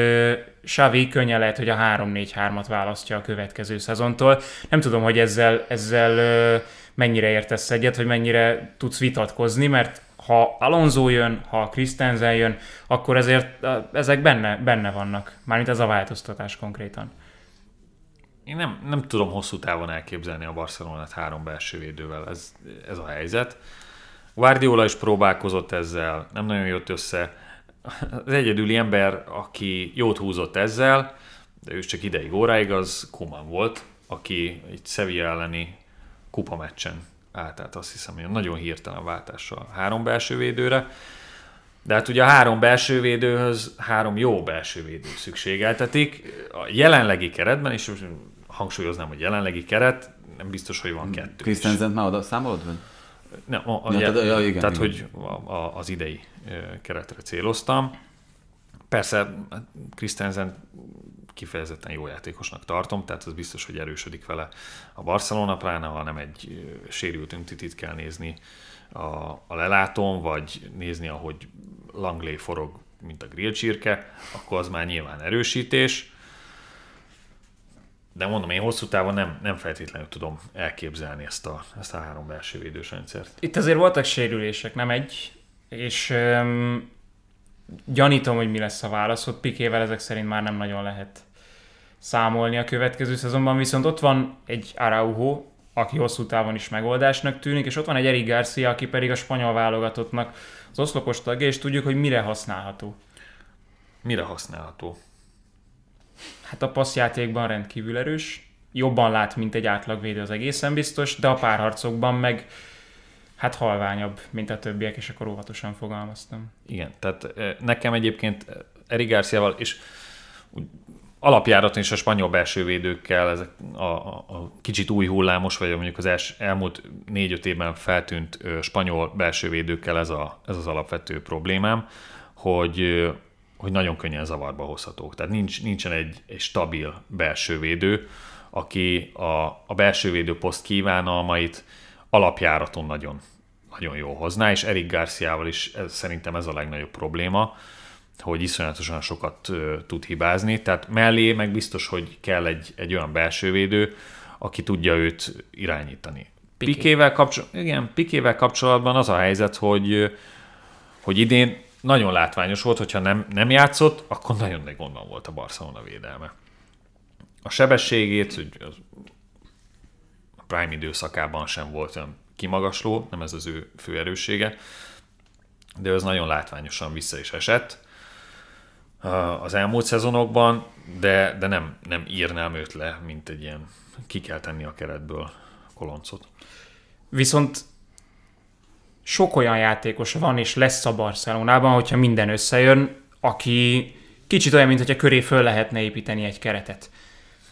savi könnyen lehet, hogy a 3-4-3-at választja a következő szezontól. Nem tudom, hogy ezzel, ezzel mennyire értesz egyet, hogy mennyire tudsz vitatkozni, mert ha Alonso jön, ha Christensen jön, akkor ezért ezek benne, benne vannak. Mármint ez a változtatás konkrétan. Én nem, nem tudom hosszú távon elképzelni a Barcelonát három belső védővel. Ez, ez a helyzet. Guardiola is próbálkozott ezzel, nem nagyon jött össze. Az egyedüli ember, aki jót húzott ezzel, de ő csak ideig óráig, az Kuman volt, aki egy Sevilla elleni kupameccsen állt azt hiszem, hogy nagyon hirtelen váltással három belső védőre. De hát ugye a három belső védőhöz három jó belső védő szükségeltetik. A jelenlegi keretben, és hangsúlyoznám, hogy jelenlegi keret, nem biztos, hogy van kettő. Krisztenzent már oda számolod? Vagy? Nem, a, a, ja, tehát, ja, igen, tehát igen. hogy a, a, az idei keretre céloztam. Persze Krisztenzen hát kifejezetten jó játékosnak tartom, tehát az biztos, hogy erősödik vele a Barcelona, pláne ha nem egy sérült Umtitit kell nézni a, a lelátón, vagy nézni, ahogy Langley forog, mint a csirke, akkor az már nyilván erősítés. De mondom, én hosszú távon nem, nem feltétlenül tudom elképzelni ezt a, ezt a három belső védős rendszert. Itt azért voltak sérülések, nem egy, és gyanítom, hogy mi lesz a válasz, hogy Pikével ezek szerint már nem nagyon lehet számolni a következő szezonban, viszont ott van egy Araujo, aki hosszú távon is megoldásnak tűnik, és ott van egy Eric Garcia, aki pedig a spanyol válogatottnak az oszlopos tagja, és tudjuk, hogy mire használható. Mire használható? Hát a passzjátékban rendkívül erős, jobban lát, mint egy átlagvédő az egészen biztos, de a párharcokban meg hát halványabb, mint a többiek, és akkor óvatosan fogalmaztam. Igen, tehát nekem egyébként Eri Garciával és alapjáraton is a spanyol belsővédőkkel ezek a, a, a kicsit új hullámos, vagy mondjuk az els, elmúlt négy-öt évben feltűnt spanyol belsővédőkkel ez, a, ez az alapvető problémám, hogy hogy nagyon könnyen zavarba hozhatók. Tehát nincs, nincsen egy, egy stabil belsővédő, aki a, a belsővédő poszt kívánalmait alapjáraton nagyon nagyon jó hozná, és Erik Garciával is ez, szerintem ez a legnagyobb probléma, hogy iszonyatosan sokat ö, tud hibázni, tehát mellé meg biztos, hogy kell egy, egy olyan belső védő, aki tudja őt irányítani. Piké. Pikével, kapcsol- igen, Pikével kapcsolatban az a helyzet, hogy, hogy idén nagyon látványos volt, hogyha nem, nem játszott, akkor nagyon nagy gondban volt a Barcelona védelme. A sebességét, hogy az a Prime időszakában sem volt olyan kimagasló, nem ez az ő fő erőssége, de ez nagyon látványosan vissza is esett uh, az elmúlt szezonokban, de, de nem, nem írnám őt le, mint egy ilyen ki kell tenni a keretből koloncot. Viszont sok olyan játékos van és lesz a Barcelonában, hogyha minden összejön, aki kicsit olyan, mintha köré föl lehetne építeni egy keretet.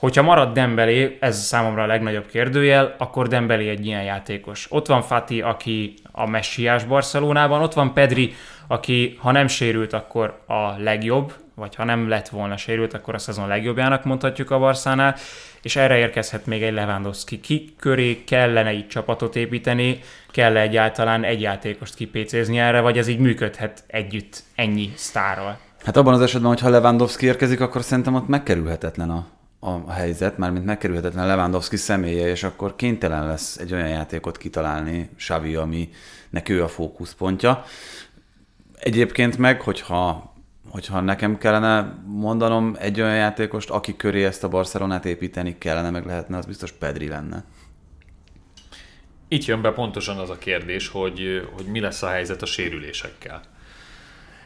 Hogyha marad Dembélé, ez számomra a legnagyobb kérdőjel, akkor Dembélé egy ilyen játékos. Ott van Fati, aki a messiás Barcelonában, ott van Pedri, aki ha nem sérült, akkor a legjobb, vagy ha nem lett volna sérült, akkor a szezon legjobbjának mondhatjuk a Barszánál, és erre érkezhet még egy Lewandowski. Ki köré kellene így csapatot építeni, kell -e egyáltalán egy játékost kipécézni erre, vagy ez így működhet együtt ennyi sztárral? Hát abban az esetben, hogyha Lewandowski érkezik, akkor szerintem ott megkerülhetetlen a a helyzet, mármint megkerülhetetlen Lewandowski személye, és akkor kénytelen lesz egy olyan játékot kitalálni Xavi, ami ő a fókuszpontja. Egyébként meg, hogyha, hogyha nekem kellene mondanom egy olyan játékost, aki köré ezt a Barcelonát építeni kellene, meg lehetne, az biztos Pedri lenne. Itt jön be pontosan az a kérdés, hogy, hogy mi lesz a helyzet a sérülésekkel.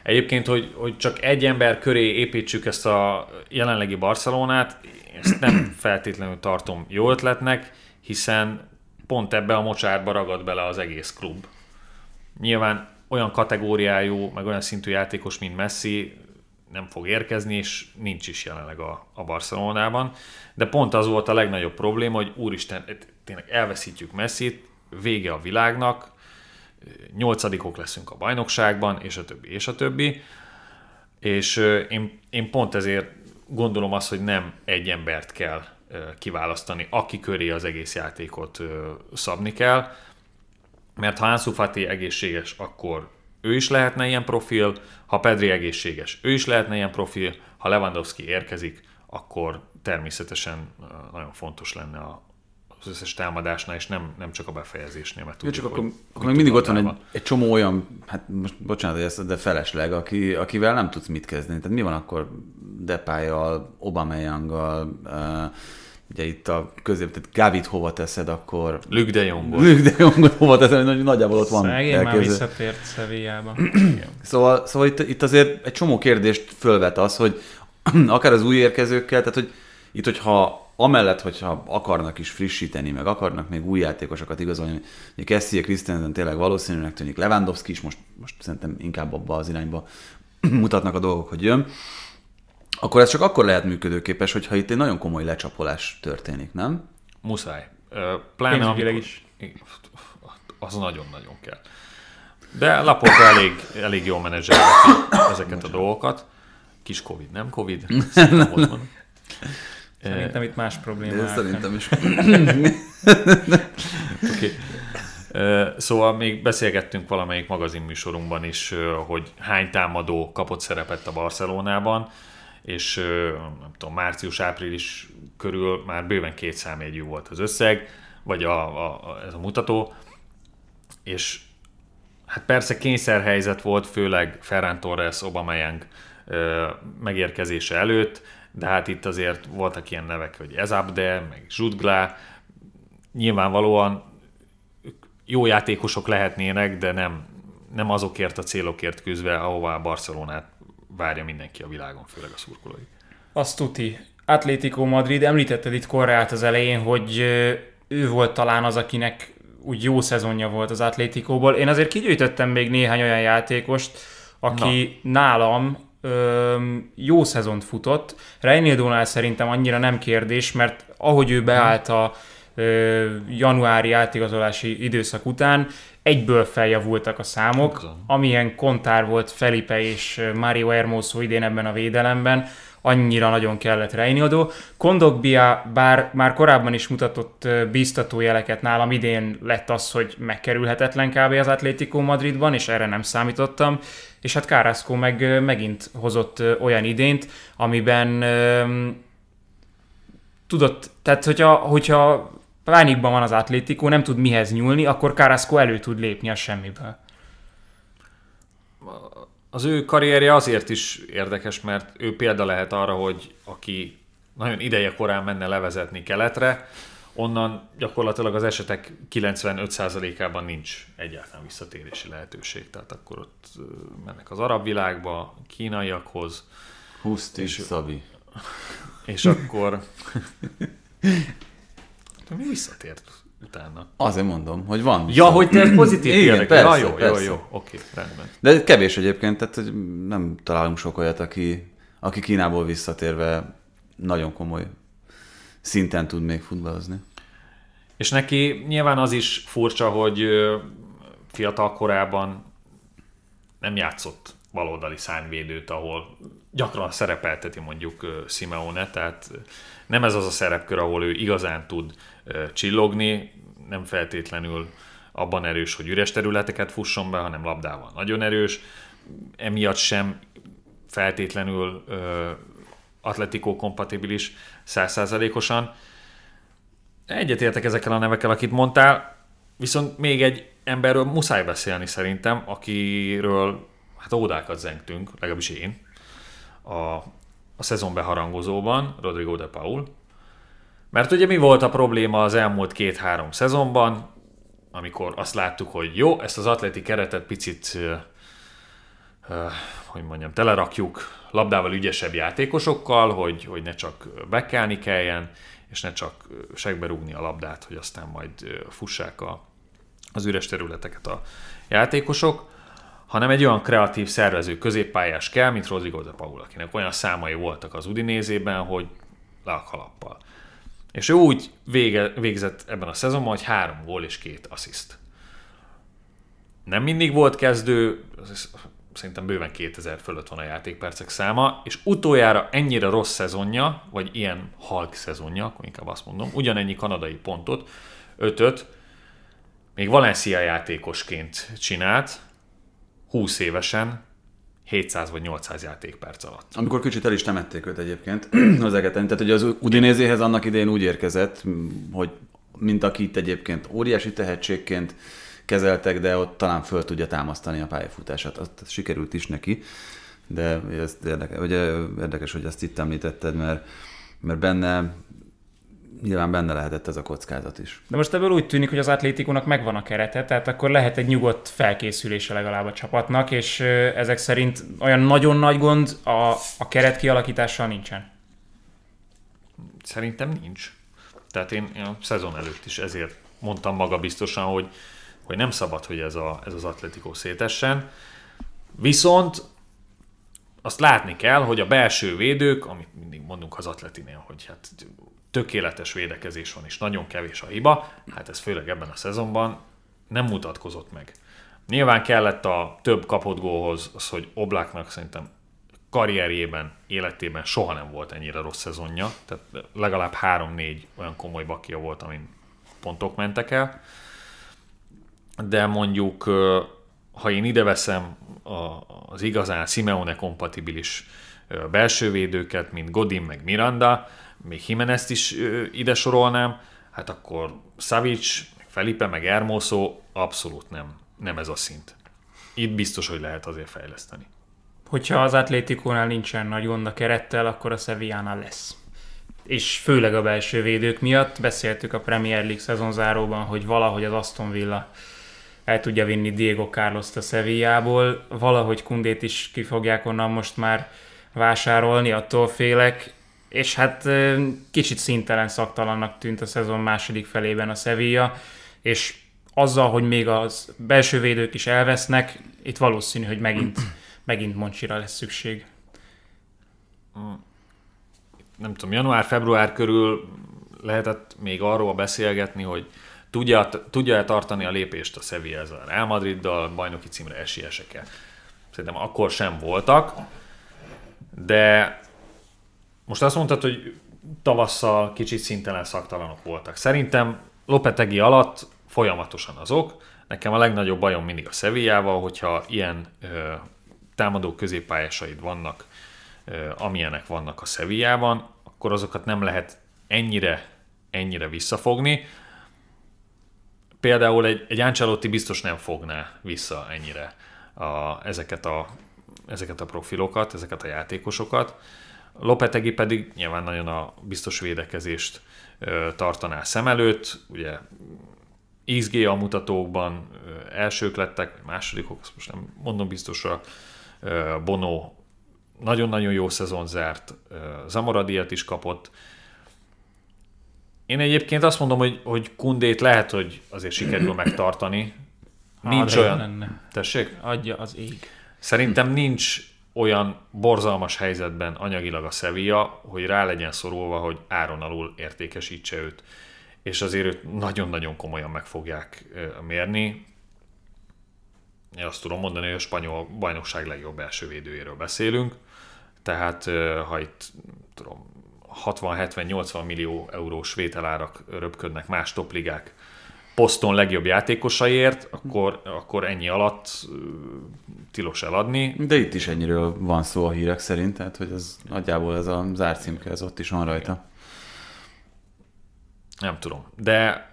Egyébként, hogy, hogy csak egy ember köré építsük ezt a jelenlegi Barcelonát, ezt nem feltétlenül tartom jó ötletnek, hiszen pont ebbe a mocsárba ragad bele az egész klub. Nyilván olyan kategóriájú, meg olyan szintű játékos, mint Messi, nem fog érkezni, és nincs is jelenleg a, a Barcelonában. De pont az volt a legnagyobb probléma, hogy úristen, tényleg elveszítjük Messi-t, vége a világnak, nyolcadikok leszünk a bajnokságban, és a többi, és a többi. És én, én pont ezért gondolom azt, hogy nem egy embert kell kiválasztani, aki köré az egész játékot szabni kell, mert ha Ansu Fati egészséges, akkor ő is lehetne ilyen profil, ha Pedri egészséges, ő is lehetne ilyen profil, ha Lewandowski érkezik, akkor természetesen nagyon fontos lenne a, az összes támadásnál, és nem, nem csak a befejezésnél. Mert tudjuk, ja, csak akkor, hogy, akkor még mindig ott van egy, egy, csomó olyan, hát most bocsánat, hogy ezt, de felesleg, aki, akivel nem tudsz mit kezdeni. Tehát mi van akkor obama Obameyanggal, uh, ugye itt a közép, tehát Gavit hova teszed, akkor... Luke de Jongot. Luke de Jongot hova teszed, hogy nagyjából ott van. Szegény már visszatért Szevillába. szóval, szóval itt, itt, azért egy csomó kérdést fölvet az, hogy akár az új érkezőkkel, tehát hogy itt, hogyha amellett, hogyha akarnak is frissíteni, meg akarnak még új játékosokat igazolni, hogy Kessie Christensen tényleg valószínűnek tűnik, Lewandowski is most, most szerintem inkább abba az irányba mutatnak a dolgok, hogy jön, akkor ez csak akkor lehet működőképes, hogyha itt egy nagyon komoly lecsapolás történik, nem? Muszáj. Pláne amikor... is. Az nagyon-nagyon kell. De Laporta elég, elég jól menedzselve ezeket Bocsánat. a dolgokat. Kis Covid, nem Covid? Szerintem Szerintem itt más probléma. Én szerintem is. okay. Szóval még beszélgettünk valamelyik magazin műsorunkban is, hogy hány támadó kapott szerepet a Barcelonában, és nem tudom, március-április körül már bőven két számjegyű volt az összeg, vagy a, a, ez a mutató, és hát persze kényszerhelyzet volt, főleg Ferran Torres, Young megérkezése előtt, de hát itt azért voltak ilyen nevek, hogy Ezabde, meg Zsudglá, nyilvánvalóan jó játékosok lehetnének, de nem, nem azokért a célokért küzdve, ahová a Barcelonát várja mindenki a világon, főleg a szurkolói. Azt tuti. Atlético Madrid, említetted itt Korreát az elején, hogy ő volt talán az, akinek úgy jó szezonja volt az Atlétikóból. Én azért kigyűjtöttem még néhány olyan játékost, aki Na. nálam öm, jó szezont futott. Reinildónál szerintem annyira nem kérdés, mert ahogy ő beállt a ö, januári átigazolási időszak után, egyből feljavultak a számok, amilyen kontár volt Felipe és Mario Hermoso idén ebben a védelemben, annyira nagyon kellett Reinildo. Kondogbia bár már korábban is mutatott biztató jeleket nálam, idén lett az, hogy megkerülhetetlen kb. az Atlético Madridban, és erre nem számítottam, és hát Kárászkó meg megint hozott olyan idényt, amiben tudott, tehát hogyha, hogyha pánikban van az atlétikó, nem tud mihez nyúlni, akkor Kárászkó elő tud lépni a semmiből. Az ő karrierje azért is érdekes, mert ő példa lehet arra, hogy aki nagyon ideje korán menne levezetni keletre, onnan gyakorlatilag az esetek 95%-ában nincs egyáltalán visszatérési lehetőség, tehát akkor ott mennek az arab világba, kínaiakhoz. Huszt és Szabi. És akkor... Hát, mi visszatért utána? Azért mondom, hogy van. Ja, hogy te pozitív Igen, persze, Na, jó, persze. jó, jó, oké, rendben. De kevés egyébként, tehát hogy nem találunk sok olyat, aki, aki Kínából visszatérve nagyon komoly szinten tud még futballozni. És neki nyilván az is furcsa, hogy fiatal korában nem játszott baloldali szányvédőt, ahol gyakran szerepelteti mondjuk Simeone, tehát nem ez az a szerepkör, ahol ő igazán tud csillogni, nem feltétlenül abban erős, hogy üres területeket fusson be, hanem labdával nagyon erős, emiatt sem feltétlenül atletikó kompatibilis, százszázalékosan. Egyetértek ezekkel a nevekkel, akit mondtál, viszont még egy emberről muszáj beszélni szerintem, akiről hát ódákat zengtünk, legalábbis én, a, a szezon beharangozóban, Rodrigo de Paul. Mert ugye mi volt a probléma az elmúlt két-három szezonban, amikor azt láttuk, hogy jó, ezt az atleti keretet picit Öh, hogy mondjam, telerakjuk labdával ügyesebb játékosokkal, hogy, hogy ne csak bekelni kelljen, és ne csak segbe rúgni a labdát, hogy aztán majd fussák a, az üres területeket a játékosok, hanem egy olyan kreatív szervező középpályás kell, mint Rodrigo de Paul, akinek olyan számai voltak az Udinézében, hogy le a kalappal. És ő úgy vége, végzett ebben a szezonban, hogy három gól és két assziszt. Nem mindig volt kezdő, szerintem bőven 2000 fölött van a játékpercek száma, és utoljára ennyire rossz szezonja, vagy ilyen halk szezonja, akkor inkább azt mondom, ugyanennyi kanadai pontot, ötöt, még Valencia játékosként csinált, 20 évesen, 700 vagy 800 játékperc alatt. Amikor kicsit el is temették őt egyébként az egeten. Tehát hogy az Udinézéhez annak idején úgy érkezett, hogy mint aki itt egyébként óriási tehetségként kezeltek, de ott talán föl tudja támasztani a pályafutását. Azt sikerült is neki, de ez érdekes, ugye érdekes, hogy ezt itt említetted, mert, mert benne nyilván benne lehetett ez a kockázat is. De most ebből úgy tűnik, hogy az atlétikónak megvan a kerete, tehát akkor lehet egy nyugodt felkészülése legalább a csapatnak, és ezek szerint olyan nagyon nagy gond a, a keret kialakítással nincsen. Szerintem nincs. Tehát én, én a szezon előtt is ezért mondtam maga biztosan, hogy hogy nem szabad, hogy ez, a, ez az Atletico szétessen. Viszont azt látni kell, hogy a belső védők, amit mindig mondunk az atletinél, hogy hát tökéletes védekezés van, és nagyon kevés a hiba, hát ez főleg ebben a szezonban nem mutatkozott meg. Nyilván kellett a több kapott gólhoz az, hogy Obláknak szerintem karrierjében, életében soha nem volt ennyire rossz szezonja, tehát legalább 3-4 olyan komoly bakja volt, amin pontok mentek el de mondjuk ha én ide veszem az igazán Simeone kompatibilis belső védőket, mint Godin meg Miranda, még Jimenezt is ide sorolnám, hát akkor Savic, Felipe meg ermoso abszolút nem, nem ez a szint. Itt biztos, hogy lehet azért fejleszteni. Hogyha az Atlétikónál nincsen nagy gond a kerettel, akkor a Sevillánál lesz és főleg a belső védők miatt. Beszéltük a Premier League szezonzáróban, hogy valahogy az Aston Villa el tudja vinni Diego Carlos-t a Sevillából, valahogy Kundét is ki fogják onnan most már vásárolni, attól félek, és hát kicsit szintelen szaktalannak tűnt a szezon második felében a Sevilla, és azzal, hogy még az belső védők is elvesznek, itt valószínű, hogy megint, megint Moncsira lesz szükség. Nem tudom, január-február körül lehetett még arról beszélgetni, hogy tudja, tudja-e tartani a lépést a Sevilla ezzel a Real Madriddal, bajnoki címre esélyesek Szerintem akkor sem voltak, de most azt mondtad, hogy tavasszal kicsit szintelen szaktalanok voltak. Szerintem Lopetegi alatt folyamatosan azok. Nekem a legnagyobb bajom mindig a Sevillával, hogyha ilyen ö, támadó középpályásaid vannak, ö, amilyenek vannak a Sevillában, akkor azokat nem lehet ennyire, ennyire visszafogni például egy, egy Ancelotti biztos nem fogná vissza ennyire a, ezeket, a, ezeket a profilokat, ezeket a játékosokat. Lopetegi pedig nyilván nagyon a biztos védekezést ö, tartaná szem előtt, ugye XG a mutatókban ö, elsők lettek, másodikok, azt most nem mondom biztosra, ö, Bono nagyon-nagyon jó szezon zárt, ö, Zamoradiat is kapott, én egyébként azt mondom, hogy, hogy Kundét lehet, hogy azért sikerül megtartani. Nincs Há, olyan... Lenne. Tessék? Adja az ég. Szerintem nincs olyan borzalmas helyzetben anyagilag a Sevilla, hogy rá legyen szorulva, hogy áron alul értékesítse őt. És azért őt nagyon-nagyon komolyan meg fogják mérni. Én azt tudom mondani, hogy a spanyol bajnokság legjobb első védőjéről beszélünk. Tehát ha itt tudom, 60-70-80 millió eurós vételárak röpködnek más topligák poszton legjobb játékosaiért, akkor, akkor ennyi alatt tilos eladni. De itt is ennyiről van szó a hírek szerint, tehát hogy ez nagyjából ez a zárcímke, ez ott is van rajta. Nem tudom, de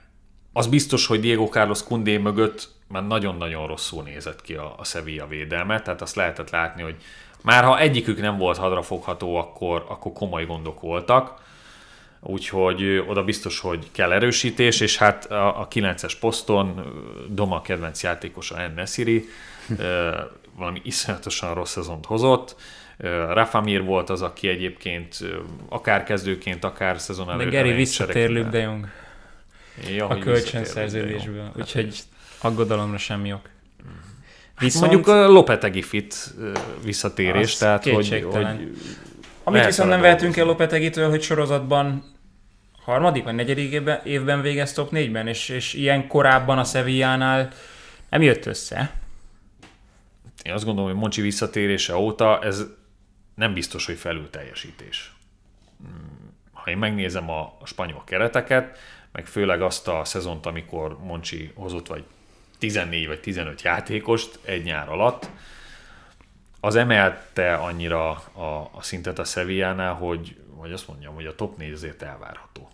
az biztos, hogy Diego Carlos Kundé mögött már nagyon-nagyon rosszul nézett ki a, a Sevilla védelme, tehát azt lehetett látni, hogy már ha egyikük nem volt hadrafogható, akkor, akkor komoly gondok voltak. Úgyhogy oda biztos, hogy kell erősítés, és hát a, a 9-es poszton Doma kedvenc játékosa En Messiri valami iszonyatosan rossz szezont hozott. Rafamir volt az, aki egyébként akár kezdőként, akár szezon előtt. De Gary visszatér de Jong. Ja, a kölcsönszerződésből, úgyhogy aggodalomra semmi ok. Viszont... Mondjuk a Lopetegi fit visszatérés, Azt tehát hogy, hogy... Amit viszont nem vehetünk el Lopetegitől, hogy sorozatban harmadik vagy negyedik évben, évben végez top négyben, és, és ilyen korábban a Sevillánál nem jött össze. Én azt gondolom, hogy Moncsi visszatérése óta ez nem biztos, hogy felül teljesítés. Mm, ha én megnézem a, a spanyol kereteket, meg főleg azt a szezont, amikor Moncsi hozott, vagy 14 vagy 15 játékost egy nyár alatt, az emelte annyira a, a szintet a Sevillánál, hogy, vagy azt mondjam, hogy a top 4 azért elvárható.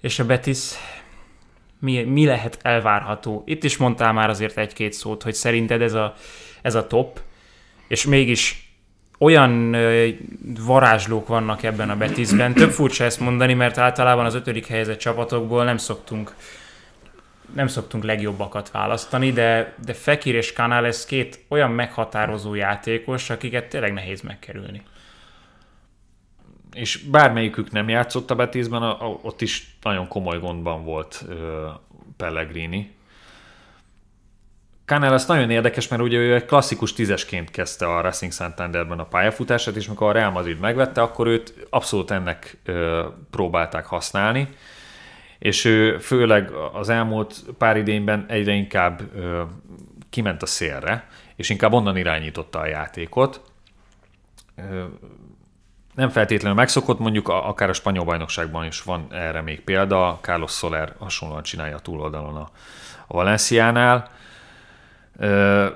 És a Betis mi, mi lehet elvárható? Itt is mondtál már azért egy-két szót, hogy szerinted ez a, ez a top, és mégis olyan ö, varázslók vannak ebben a Betisben. Több furcsa ezt mondani, mert általában az ötödik helyezett csapatokból nem szoktunk nem szoktunk legjobbakat választani, de, de Fekir és Canales két olyan meghatározó játékos, akiket tényleg nehéz megkerülni. És bármelyikük nem játszott a Betisben, a, a, ott is nagyon komoly gondban volt Pellegrini. Kánál Canales nagyon érdekes, mert ugye ő egy klasszikus tízesként kezdte a Racing Santanderben a pályafutását, és mikor a Real Madrid megvette, akkor őt abszolút ennek próbálták használni és ő főleg az elmúlt pár idényben egyre inkább ö, kiment a szélre, és inkább onnan irányította a játékot. Ö, nem feltétlenül megszokott, mondjuk a, akár a spanyol bajnokságban is van erre még példa, Carlos Soler hasonlóan csinálja a túloldalon a, a Valenciánál, ö,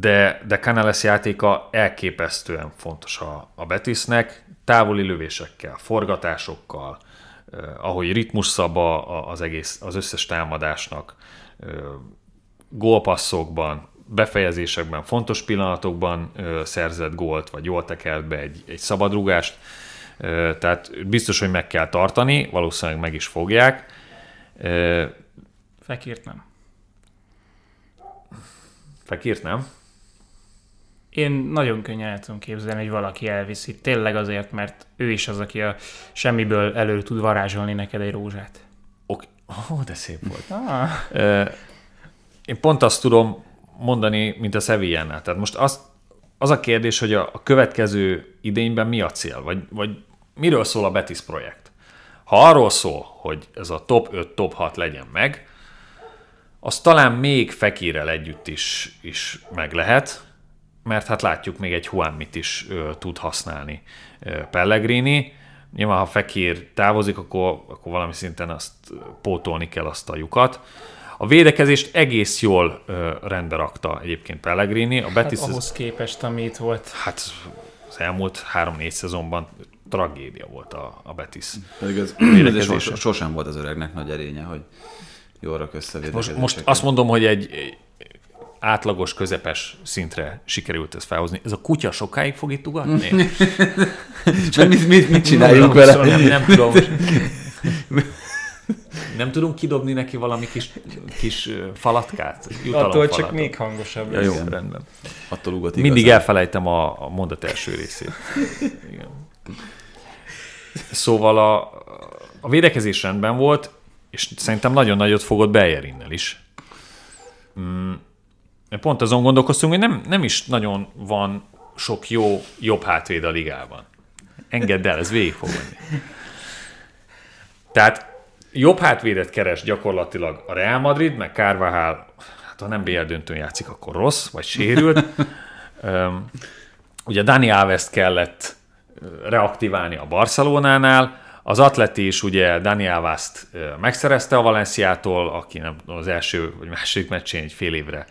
de, de Canales játéka elképesztően fontos a, a Betisnek, távoli lövésekkel, forgatásokkal, Eh, ahogy ritmus szab az, egész, az összes támadásnak, eh, gólpasszokban, befejezésekben, fontos pillanatokban eh, szerzett gólt, vagy jól tekert be egy, egy szabadrugást, tehát biztos, hogy meg kell tartani, valószínűleg meg is fogják. Fekírt nem. Fekírt nem? én nagyon könnyen el tudom képzelni, hogy valaki elviszi tényleg azért, mert ő is az, aki a semmiből elő tud varázsolni neked egy rózsát. Oké, okay. oh, de szép volt. Ah. én pont azt tudom mondani, mint a Sevillánál. Tehát most az, az a kérdés, hogy a, a következő idényben mi a cél, vagy, vagy miről szól a Betis projekt. Ha arról szól, hogy ez a top 5, top 6 legyen meg, az talán még fekírel együtt is, is meg lehet, mert hát látjuk még egy Juan mit is ö, tud használni ö, Pellegrini. Nyilván, ha Fekir távozik, akkor, akkor valami szinten azt pótolni kell azt a lyukat. A védekezést egész jól ö, rendbe rakta egyébként Pellegrini. A Betis hát ahhoz képest, ami itt volt. Hát az elmúlt három-négy szezonban tragédia volt a, a Betis. Pedig az, sos, sosem volt az öregnek nagy erénye, hogy jól rak össze hát most, most azt mondom, hogy egy, átlagos, közepes szintre sikerült ezt felhozni. Ez a kutya sokáig fog itt ugatni? Csak mit, mit, mit csináljuk vele? nem, nem tudom. Nem tudunk kidobni neki valami kis, kis falatkát? Attól csak még hangosabb lesz. Ja, jó, rendben. Attól ugat igazán. Mindig elfelejtem a, a mondat első részét. Igen. Szóval a, a védekezés rendben volt, és szerintem nagyon nagyot fogott Bejerinnel is. Mm, pont azon gondolkoztunk, hogy nem, nem is nagyon van sok jó jobb hátvéd a ligában. Engedd el, ez végig fog menni. Tehát jobb hátvédet keres gyakorlatilag a Real Madrid, meg Carvajal, hát ha nem BL döntőn játszik, akkor rossz, vagy sérült. Üm, ugye Dani alves kellett reaktiválni a Barcelonánál, az atleti is ugye Daniel Alvászt megszerezte a Valenciától, aki nem az első vagy második meccsén egy fél évre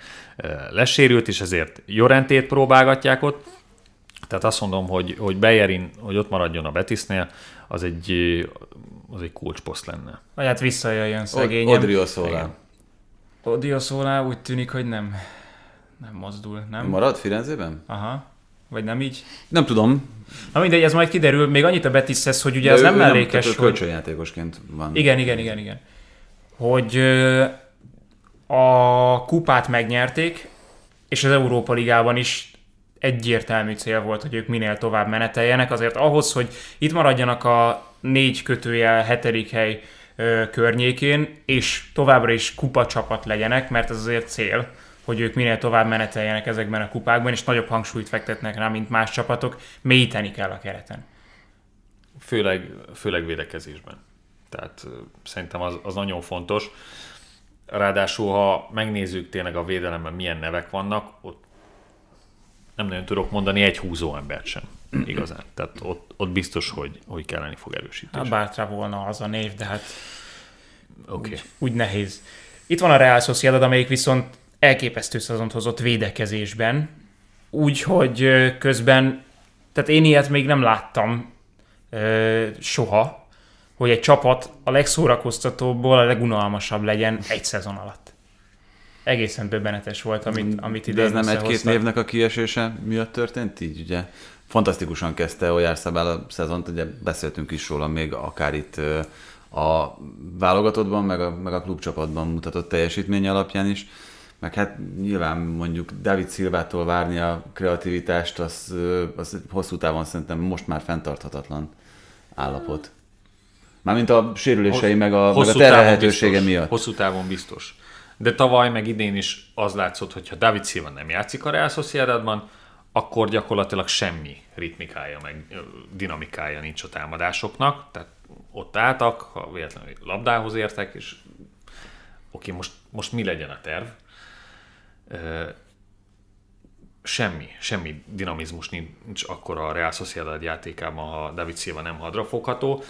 lesérült, és ezért Jorentét próbálgatják ott. Tehát azt mondom, hogy, hogy Bejerin, hogy ott maradjon a Betisnél, az egy, az egy kulcsposzt lenne. Vagy hát visszajöjjön szegény. Odrio Szólá. Odrio Szólá úgy tűnik, hogy nem, nem mozdul, nem? Marad Firenzében? Aha. Vagy nem így? Nem tudom, Na mindegy, ez majd kiderül. Még annyit a Betishez, hogy ugye De ez nem mellékes. Nem, hogy... kölcsönjátékosként van. Igen, igen, igen, igen. Hogy a kupát megnyerték, és az Európa Ligában is egyértelmű cél volt, hogy ők minél tovább meneteljenek, azért ahhoz, hogy itt maradjanak a négy kötője hetedik hely környékén, és továbbra is kupa csapat legyenek, mert ez azért cél, hogy ők minél tovább meneteljenek ezekben a kupákban, és nagyobb hangsúlyt fektetnek rá, mint más csapatok, mélyíteni kell a kereten. Főleg, főleg védekezésben. Tehát szerintem az, az nagyon fontos. Ráadásul, ha megnézzük tényleg a védelemben milyen nevek vannak, ott nem nagyon tudok mondani egy húzó embert sem igazán. Tehát ott, ott biztos, hogy, hogy kelleni fog erősítés. Hát bátra volna az a név, de hát okay. úgy, úgy nehéz. Itt van a Real Sociedad, amelyik viszont elképesztő szezont hozott védekezésben, úgyhogy közben, tehát én ilyet még nem láttam ö, soha, hogy egy csapat a legszórakoztatóbbból a legunalmasabb legyen egy szezon alatt. Egészen döbbenetes volt, amit, amit idén De ez nem egy-két névnek a kiesése miatt történt így, ugye? Fantasztikusan kezdte Olyár Szabál a szezont, ugye beszéltünk is róla még akár itt a válogatottban, meg a, meg a klubcsapatban mutatott teljesítmény alapján is meg hát nyilván mondjuk David Szilvától várni a kreativitást, az, az hosszú távon szerintem most már fenntarthatatlan állapot. Mármint a sérülései, meg a, meg a terhelhetősége biztos, miatt. Hosszú távon biztos. De tavaly, meg idén is az látszott, hogy ha David Silva nem játszik a Real Sociedadban, akkor gyakorlatilag semmi ritmikája, meg dinamikája nincs a támadásoknak. Tehát ott álltak, ha véletlenül labdához értek, és oké, most, most mi legyen a terv? semmi, semmi dinamizmus nincs akkor a Real Sociedad játékában, ha David Silva nem hadrafogható,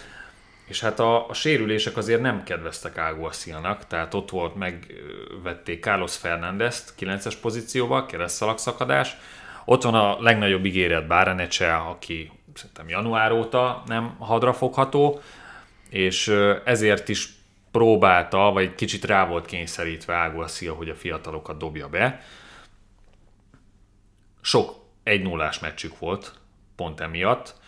és hát a, a sérülések azért nem kedveztek Ágó Asszilnak, tehát ott volt, megvették Carlos Fernándezt 9-es pozícióba, szakadás. ott van a legnagyobb ígéret Bárenecse, aki szerintem január óta nem hadrafogható, és ezért is próbálta, vagy kicsit rá volt kényszerítve a szia, hogy a fiatalokat dobja be. Sok egy 0 meccsük volt, pont emiatt.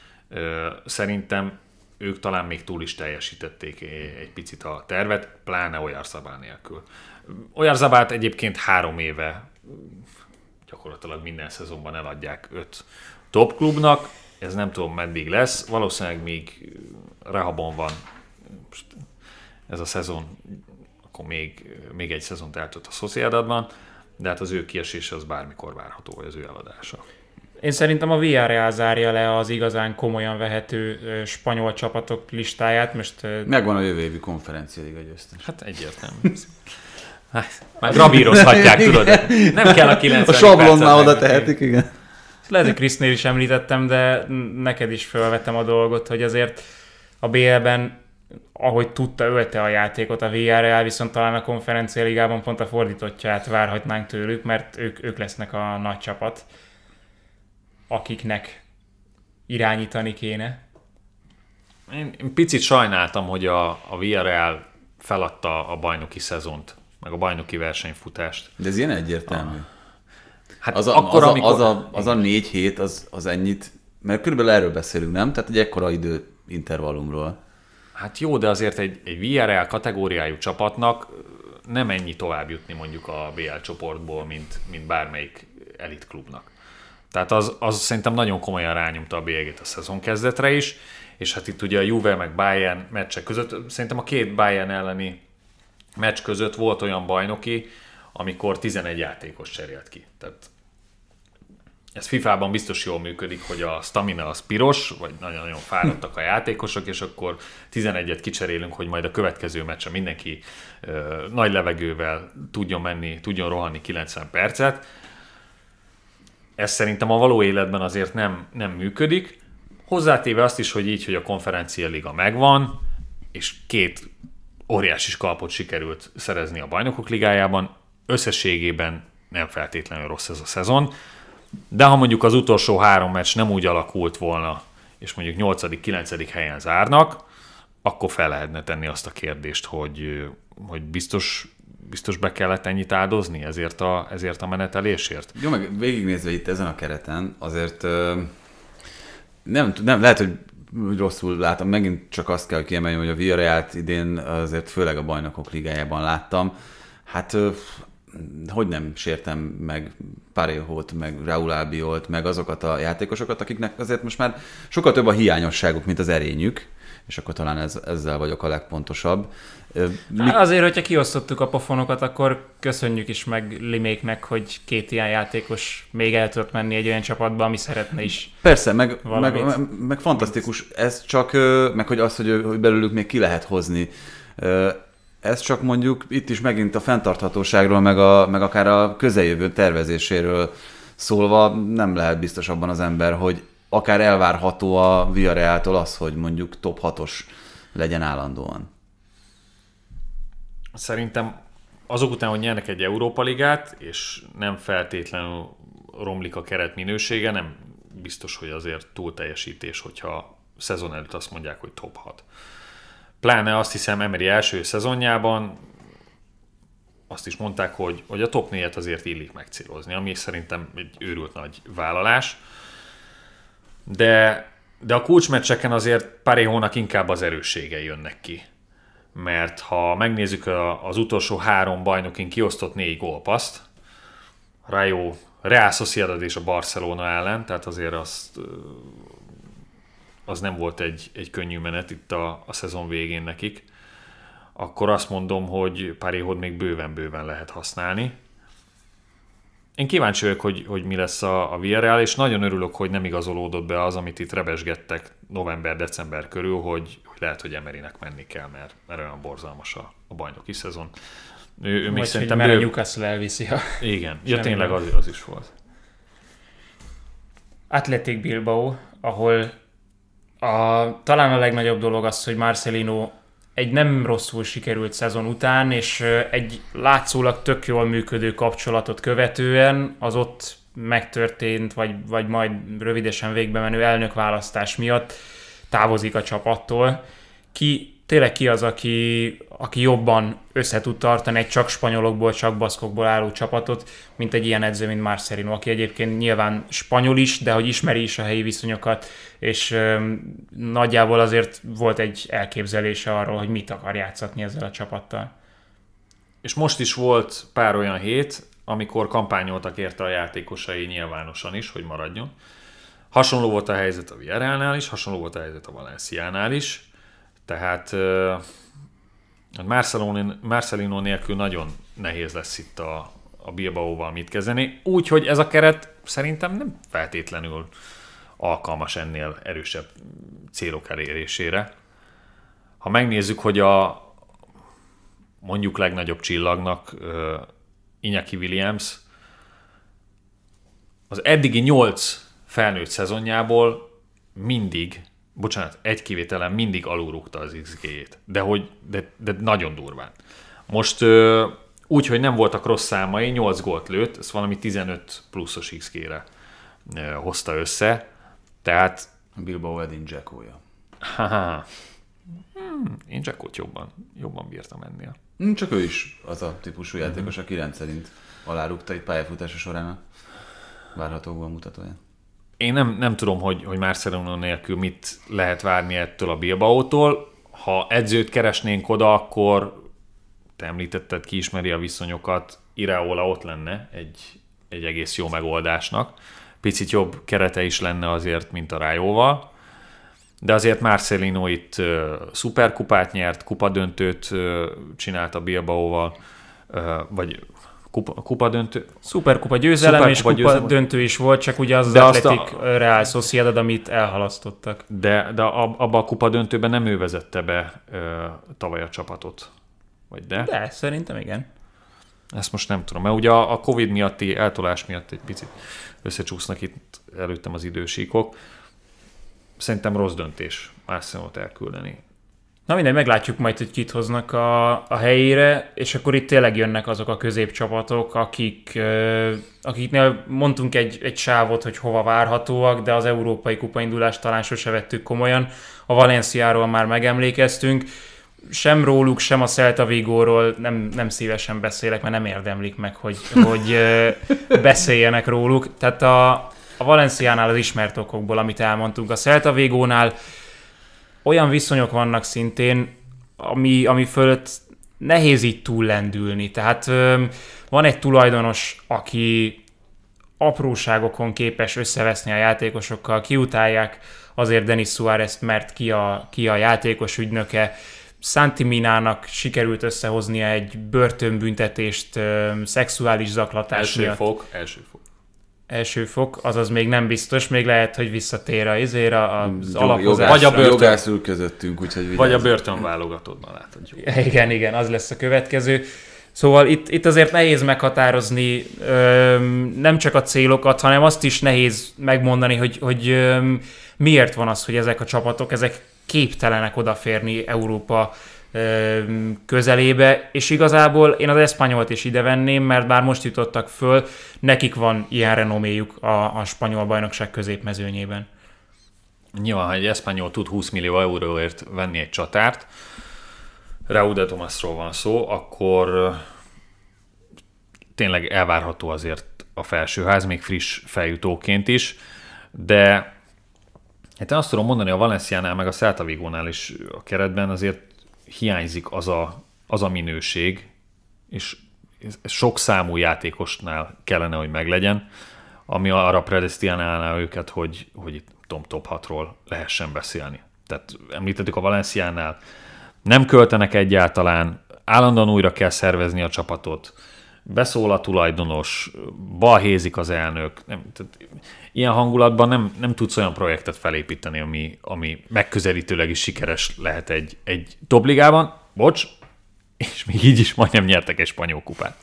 Szerintem ők talán még túl is teljesítették egy picit a tervet, pláne olyan szabá nélkül. Olyarszabát egyébként három éve gyakorlatilag minden szezonban eladják öt top klubnak, ez nem tudom meddig lesz, valószínűleg még rehabon van, ez a szezon, akkor még, még egy szezont eltölt a Sociedadban, de hát az ő kiesése az bármikor várható, vagy az ő eladása. Én szerintem a Villarreal zárja le az igazán komolyan vehető spanyol csapatok listáját. Most, Megvan a jövő évi konferencia liga győztes. Hát egyértelmű. Már rabírozhatják, tudod? Nem kell a 90 A sablon már oda tehetik, igen. Lehet, hogy Krisznél is említettem, de neked is felvettem a dolgot, hogy azért a BL-ben ahogy tudta, ölte a játékot a VRL, viszont talán a konferencia ligában pont a fordítottját várhatnánk tőlük, mert ők, ők lesznek a nagy csapat, akiknek irányítani kéne. Én, én picit sajnáltam, hogy a, a VRL feladta a bajnoki szezont, meg a bajnoki versenyfutást. De ez ilyen egyértelmű. A, ah. hát, hát az a, akkor, az, a, amikor... az, a, az a négy hét, az, az ennyit, mert körülbelül erről beszélünk, nem? Tehát egy ekkora idő intervallumról. Hát jó, de azért egy, egy VRL kategóriájú csapatnak nem ennyi tovább jutni mondjuk a BL csoportból, mint, mint bármelyik elit klubnak. Tehát az, az szerintem nagyon komolyan rányomta a bélyegét a szezon kezdetre is, és hát itt ugye a Juve meg Bayern meccsek között, szerintem a két Bayern elleni meccs között volt olyan bajnoki, amikor 11 játékos cserélt ki. Tehát ez FIFA-ban biztos jól működik, hogy a stamina az piros, vagy nagyon-nagyon fáradtak a játékosok, és akkor 11-et kicserélünk, hogy majd a következő meccsen mindenki ö, nagy levegővel tudjon menni, tudjon rohanni 90 percet. Ez szerintem a való életben azért nem, nem működik. Hozzátéve azt is, hogy így, hogy a konferencia liga megvan, és két óriási kalpot sikerült szerezni a bajnokok ligájában, összességében nem feltétlenül rossz ez a szezon de ha mondjuk az utolsó három meccs nem úgy alakult volna, és mondjuk 8.-9. helyen zárnak, akkor fel lehetne tenni azt a kérdést, hogy, hogy biztos biztos be kellett ennyit áldozni ezért a, ezért a menetelésért? Jó, meg végignézve itt ezen a kereten, azért nem, nem lehet, hogy úgy rosszul látom, megint csak azt kell, hogy kiemeljem, hogy a Villarreal-t idén azért főleg a bajnokok ligájában láttam. Hát hogy nem sértem meg Parejo-t, meg Raúl Albiolt, meg azokat a játékosokat, akiknek azért most már sokkal több a hiányosságuk, mint az erényük, és akkor talán ez, ezzel vagyok a legpontosabb. Mi... Hát azért, hogyha kiosztottuk a pofonokat, akkor köszönjük is meg Liméknek, hogy két ilyen játékos még el tudott menni egy olyan csapatba, ami szeretne is. Persze, meg, valamit. meg, meg, meg fantasztikus ez csak, meg hogy az, hogy, hogy belőlük még ki lehet hozni ez csak mondjuk itt is megint a fenntarthatóságról, meg, a, meg akár a közeljövő tervezéséről szólva nem lehet biztos abban az ember, hogy akár elvárható a Villarrealtól az, hogy mondjuk top 6-os legyen állandóan. Szerintem azok után, hogy nyernek egy Európa Ligát, és nem feltétlenül romlik a keret minősége, nem biztos, hogy azért túl teljesítés, hogyha szezon előtt azt mondják, hogy top 6. Pláne azt hiszem Emery első szezonjában azt is mondták, hogy, hogy a top 4 azért illik megcélozni, ami szerintem egy őrült nagy vállalás. De, de a kulcsmeccseken azért pár hónak inkább az erősségei jönnek ki. Mert ha megnézzük az utolsó három bajnokin kiosztott négy gólpaszt, Rayo, Real Sociedad és a Barcelona ellen, tehát azért azt az nem volt egy, egy könnyű menet itt a, a szezon végén nekik, akkor azt mondom, hogy Páréhod még bőven-bőven lehet használni. Én kíváncsi vagyok, hogy, hogy mi lesz a, a VRL, és nagyon örülök, hogy nem igazolódott be az, amit itt rebesgettek november-december körül, hogy, hogy lehet, hogy Emerynek menni kell, mert, mert olyan borzalmas a, a bajnoki szezon. Ő, ő még szerintem... Mert ő... a Newcastle elviszi a... Igen, ja, tényleg az, az is volt. Atletic Bilbao, ahol a, talán a legnagyobb dolog az, hogy Marcelino egy nem rosszul sikerült szezon után, és egy látszólag tök jól működő kapcsolatot követően az ott megtörtént, vagy, vagy majd rövidesen végbe menő elnökválasztás miatt távozik a csapattól. Ki tényleg ki az, aki, aki jobban össze tud tartani egy csak spanyolokból, csak baszkokból álló csapatot, mint egy ilyen edző, mint Marcelino, aki egyébként nyilván spanyol is, de hogy ismeri is a helyi viszonyokat, és öm, nagyjából azért volt egy elképzelése arról, hogy mit akar játszatni ezzel a csapattal. És most is volt pár olyan hét, amikor kampányoltak érte a játékosai nyilvánosan is, hogy maradjon. Hasonló volt a helyzet a Villarrealnál is, hasonló volt a helyzet a Valenciánál is, tehát hát Marcelino nélkül nagyon nehéz lesz itt a, a Bilbao-val mit kezdeni. Úgyhogy ez a keret szerintem nem feltétlenül alkalmas ennél erősebb célok elérésére. Ha megnézzük, hogy a mondjuk legnagyobb csillagnak uh, Inyaki Williams az eddigi nyolc felnőtt szezonjából mindig bocsánat, egy kivételen mindig alulrúgta az XG-jét, de, hogy, de, de nagyon durván. Most úgy, hogy nem voltak rossz számai, 8 gólt lőtt, ez valami 15 pluszos XG-re hozta össze, tehát... Bilbao Edin Jackója. Hmm, én Jackot jobban, jobban bírtam ennél. Hmm, csak ő is az a típusú játékos, aki rendszerint alárúgta itt pályafutása során a várhatóan mutatóját én nem, nem tudom, hogy, hogy Marcelino nélkül mit lehet várni ettől a Bilbaótól. Ha edzőt keresnénk oda, akkor te említetted, ki ismeri a viszonyokat, Ireola ott lenne egy, egy egész jó megoldásnak. Picit jobb kerete is lenne azért, mint a Rájóval. De azért Marcelino itt uh, szuperkupát nyert, kupadöntőt uh, csinált a Bilbaóval, uh, vagy kupa, kupa döntő. Szuperkupa győzelem Szuper és kupa győzelem. döntő is volt, csak ugye az de az Atletik a... Real Sociedad, amit elhalasztottak. De, de abban a kupa döntőben nem ő vezette be ö, tavaly a csapatot, vagy de? De, szerintem igen. Ezt most nem tudom, mert ugye a Covid miatti eltolás miatt egy picit összecsúsznak itt előttem az idősíkok. Szerintem rossz döntés Arsenal-t elküldeni Na mindegy, meglátjuk majd, hogy kit hoznak a, a helyére, és akkor itt tényleg jönnek azok a középcsapatok, akik, akiknél mondtunk egy, egy sávot, hogy hova várhatóak, de az európai kupaindulást talán sose vettük komolyan. A Valenciáról már megemlékeztünk, sem róluk, sem a Celta Vigóról nem, nem szívesen beszélek, mert nem érdemlik meg, hogy, hogy beszéljenek róluk. Tehát a, a Valenciánál az ismert okokból, amit elmondtunk, a Celta Vigónál olyan viszonyok vannak szintén, ami, ami fölött nehéz így túllendülni. Tehát van egy tulajdonos, aki apróságokon képes összeveszni a játékosokkal, kiutálják azért Denis suárez mert ki a, ki a játékos ügynöke, Santi Minának sikerült összehoznia egy börtönbüntetést ö, szexuális zaklatás első miatt. Fok, első fok első fok, azaz még nem biztos, még lehet, hogy visszatér a izére az Jó, Vagy a börtön. közöttünk, úgyhogy vigyázz. Vagy a börtön válogatottban látod. Igen, igen, az lesz a következő. Szóval itt, itt azért nehéz meghatározni öm, nem csak a célokat, hanem azt is nehéz megmondani, hogy, hogy öm, miért van az, hogy ezek a csapatok, ezek képtelenek odaférni Európa közelébe, és igazából én az eszpanyolt is ide venném, mert bár most jutottak föl, nekik van ilyen renoméjuk a, a spanyol bajnokság középmezőnyében. Nyilván, ha egy eszpanyol tud 20 millió euróért venni egy csatárt, Raúl de Tomasról van szó, akkor tényleg elvárható azért a felsőház, még friss feljutóként is, de hát én azt tudom mondani, a Valenciánál meg a Celta is a keretben azért hiányzik az a, az a minőség, és sok számú játékosnál kellene, hogy meglegyen, ami arra predestinálná őket, hogy, hogy itt Tom Top 6-ról lehessen beszélni. Tehát említettük a Valenciánál, nem költenek egyáltalán, állandóan újra kell szervezni a csapatot, beszól a tulajdonos, balhézik az elnök. Nem, tehát ilyen hangulatban nem, nem tudsz olyan projektet felépíteni, ami, ami megközelítőleg is sikeres lehet egy, egy topligában, bocs, és még így is majdnem nyertek egy spanyol kupát.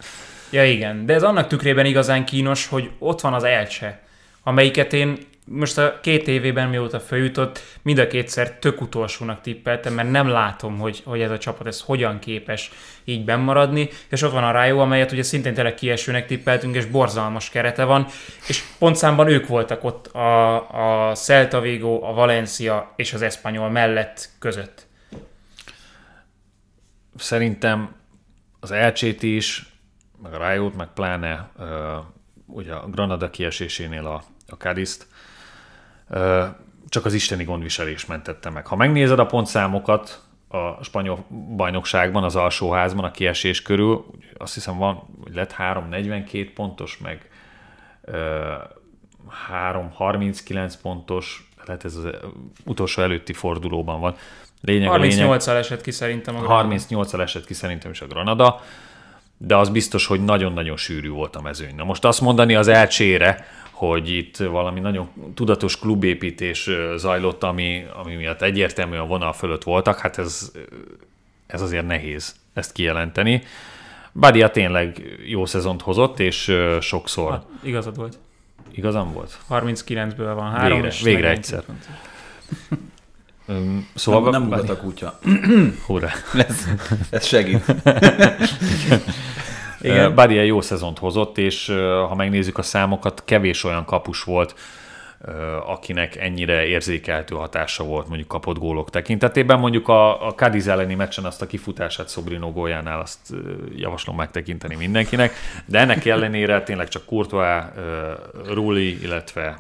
Ja igen, de ez annak tükrében igazán kínos, hogy ott van az Elcse, amelyiket én most a két évében mióta följutott, mind a kétszer tök utolsónak tippeltem, mert nem látom, hogy, hogy ez a csapat ez hogyan képes így bennmaradni, és ott van a Rájó, amelyet ugye szintén tele kiesőnek tippeltünk, és borzalmas kerete van, és pontszámban ők voltak ott a, a Celta Vigo, a Valencia és az Espanyol mellett között. Szerintem az elcsét is, meg a Rájót, meg pláne ugye a Granada kiesésénél a, a Cádizt, csak az isteni gondviselés mentette meg. Ha megnézed a pontszámokat a spanyol bajnokságban, az alsóházban, a kiesés körül, azt hiszem van, lett 342 pontos, meg 339 pontos, lehet ez az utolsó előtti fordulóban van. Lényeg 38-al esett ki szerintem a Granada. 38-al esett ki szerintem is a Granada, de az biztos, hogy nagyon-nagyon sűrű volt a mezőny. Na most azt mondani az elcsére, hogy itt valami nagyon tudatos klubépítés zajlott, ami, ami miatt egyértelműen vonal fölött voltak, hát ez, ez azért nehéz ezt kijelenteni. Badia tényleg jó szezont hozott, és sokszor... Hát, igazad volt. Igazam volt? 39-ből van három. Végre, végre egyszer. Szóval nem, nem ugat a kutya. Hurrá. Ez, ez segít. Igen. Bár ilyen jó szezont hozott, és ha megnézzük a számokat, kevés olyan kapus volt, akinek ennyire érzékeltő hatása volt mondjuk kapott gólok tekintetében. Mondjuk a, a Cadiz elleni meccsen azt a kifutását Szobrino góljánál azt javaslom megtekinteni mindenkinek, de ennek ellenére tényleg csak Courtois, Rulli, illetve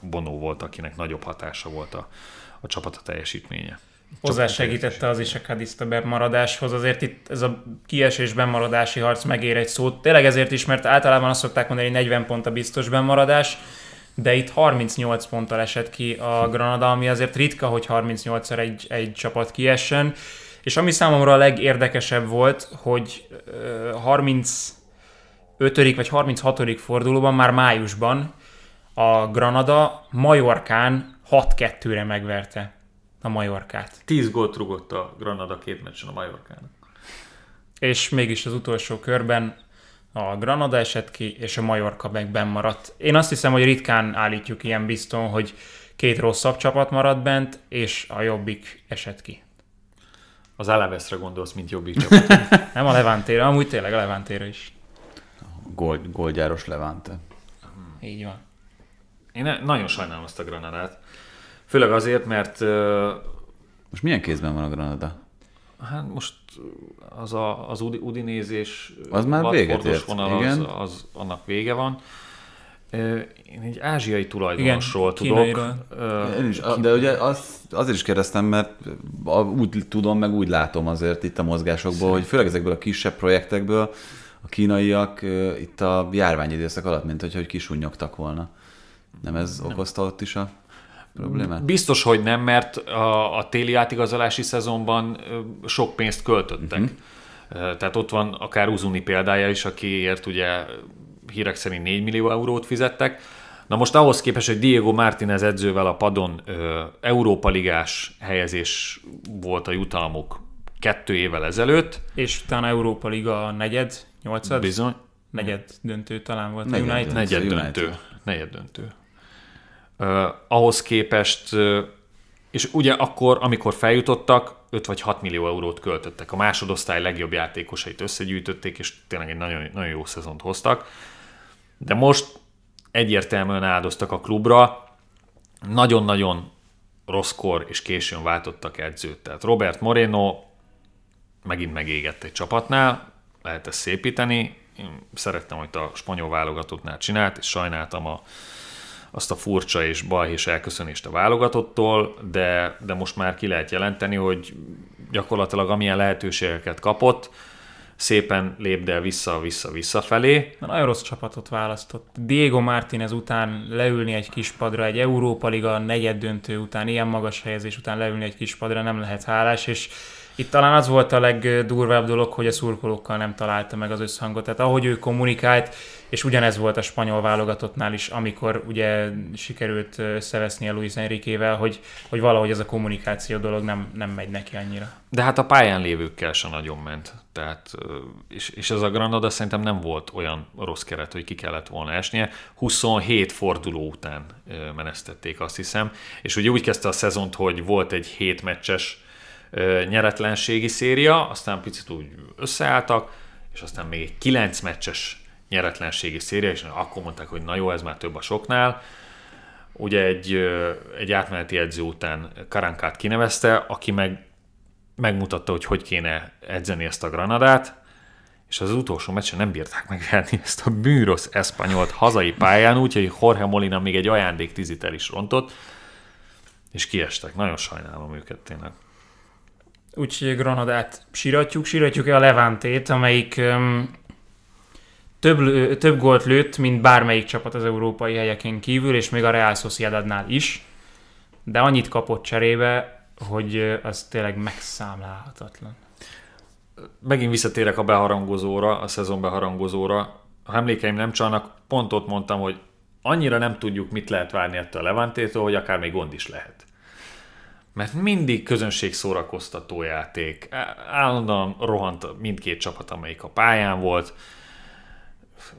Bono volt, akinek nagyobb hatása volt a, a csapata teljesítménye hozzásegítette az is a Kadista bemaradáshoz. Azért itt ez a kiesés bemaradási harc megér egy szót. Tényleg ezért is, mert általában azt szokták mondani, hogy 40 pont a biztos bemaradás, de itt 38 ponttal esett ki a hm. Granada, ami azért ritka, hogy 38 szer egy, egy csapat kiessen. És ami számomra a legérdekesebb volt, hogy 35. vagy 36. fordulóban, már májusban a Granada Majorkán 6-2-re megverte a Majorkát. Tíz gólt rugott a Granada két meccsen a Majorkának. És mégis az utolsó körben a Granada esett ki, és a Majorka meg maradt. Én azt hiszem, hogy ritkán állítjuk ilyen bizton, hogy két rosszabb csapat maradt bent, és a jobbik esett ki. Az Alavesre gondolsz, mint jobbik csapat. Nem a Levántére, amúgy tényleg a levántére is. Gold, goldjáros Levante. Így van. Én nagyon sajnálom azt a Granadát. Főleg azért, mert... Most milyen kézben van a Granada? Hát most az a, az udinézés... Az már véget ért, vonal, igen. Az, az, annak vége van. Én egy ázsiai tulajdonosról Igen, tudok. Én is, de ugye az, azért is kérdeztem, mert úgy tudom, meg úgy látom azért itt a mozgásokból, Szerint. hogy főleg ezekből a kisebb projektekből a kínaiak itt a járványidőszak alatt, mint hogyha hogy kisunyogtak volna. Nem ez nem. okozta ott is a problémát? Biztos, hogy nem, mert a, a téli átigazolási szezonban sok pénzt költöttek. Uh-huh. Tehát ott van akár Uzuni példája is, akiért ugye hírek szerint 4 millió eurót fizettek. Na most ahhoz képest, hogy Diego Martinez edzővel a padon ö, Európa Ligás helyezés volt a jutalmuk kettő évvel ezelőtt. És utána Európa Liga negyed, nyolcad? Bizony. Negyed döntő talán volt negyed a United. Negyed döntő. Negyed döntő ahhoz képest, és ugye akkor, amikor feljutottak, 5 vagy 6 millió eurót költöttek. A másodosztály legjobb játékosait összegyűjtötték, és tényleg egy nagyon, nagyon jó szezont hoztak. De most egyértelműen áldoztak a klubra, nagyon-nagyon rosszkor és későn váltottak edzőt. Tehát Robert Moreno megint megégett egy csapatnál, lehet ezt szépíteni. Én szerettem, hogy a spanyol válogatottnál csinált, és sajnáltam a, azt a furcsa és balhés elköszönést a válogatottól, de, de most már ki lehet jelenteni, hogy gyakorlatilag amilyen lehetőségeket kapott, szépen lépdel vissza-vissza-vissza felé. Nagyon rossz csapatot választott. Diego Martinez után leülni egy kis padra, egy Európa Liga negyed döntő után, ilyen magas helyezés után leülni egy kis padra nem lehet hálás, és itt talán az volt a legdurvább dolog, hogy a szurkolókkal nem találta meg az összhangot. Tehát ahogy ő kommunikált, és ugyanez volt a spanyol válogatottnál is, amikor ugye sikerült összeveszni a Luis Enriquevel, hogy, hogy valahogy ez a kommunikáció dolog nem, nem megy neki annyira. De hát a pályán lévőkkel se nagyon ment. Tehát, és, és ez a Granada szerintem nem volt olyan rossz keret, hogy ki kellett volna esnie. 27 forduló után menesztették azt hiszem, és ugye úgy kezdte a szezont, hogy volt egy 7 meccses nyeretlenségi széria, aztán picit úgy összeálltak, és aztán még egy kilenc meccses nyeretlenségi széria, és akkor mondták, hogy na jó, ez már több a soknál. Ugye egy, egy átmeneti edző után Karankát kinevezte, aki meg megmutatta, hogy hogy kéne edzeni ezt a Granadát, és az utolsó meccsen nem bírták megverni ezt a bűrosz eszpanyolt hazai pályán, úgyhogy Jorge Molina még egy ajándék el is rontott, és kiestek. Nagyon sajnálom őket tényleg úgyhogy Granadát siratjuk, siratjuk el a Levántét, amelyik um, több, ö, több gólt lőtt, mint bármelyik csapat az európai helyeken kívül, és még a Real Sociedadnál is, de annyit kapott cserébe, hogy az tényleg megszámlálhatatlan. Megint visszatérek a beharangozóra, a szezon beharangozóra. Ha emlékeim nem csalnak, pont ott mondtam, hogy annyira nem tudjuk, mit lehet várni ettől a Levántétől, hogy akár még gond is lehet mert mindig közönség szórakoztató játék. Állandóan rohant mindkét csapat, amelyik a pályán volt.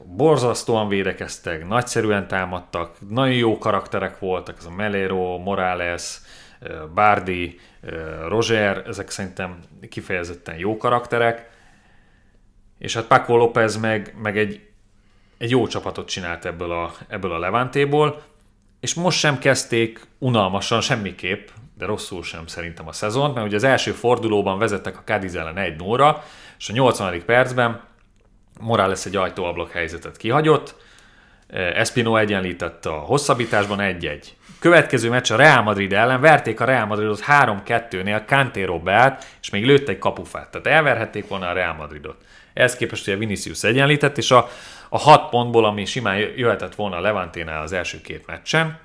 Borzasztóan védekeztek, nagyszerűen támadtak, nagyon jó karakterek voltak, ez a Melero, Morales, Bardi, Roger, ezek szerintem kifejezetten jó karakterek. És hát Paco López meg, meg egy, egy jó csapatot csinált ebből a, ebből a Levántéból, és most sem kezdték unalmasan semmiképp, de rosszul sem szerintem a szezont, mert ugye az első fordulóban vezettek a Cadiz ellen 1 0 és a 80. percben Morales egy ajtóablak helyzetet kihagyott, Espino egyenlített a hosszabbításban 1-1. Következő meccs a Real Madrid ellen, verték a Real Madridot 3-2-nél Kanté Robert, és még lőtt egy kapufát, tehát elverhették volna a Real Madridot. Ehhez képest ugye Vinicius egyenlített, és a, a hat pontból, ami simán jöhetett volna a Levanténál az első két meccsen,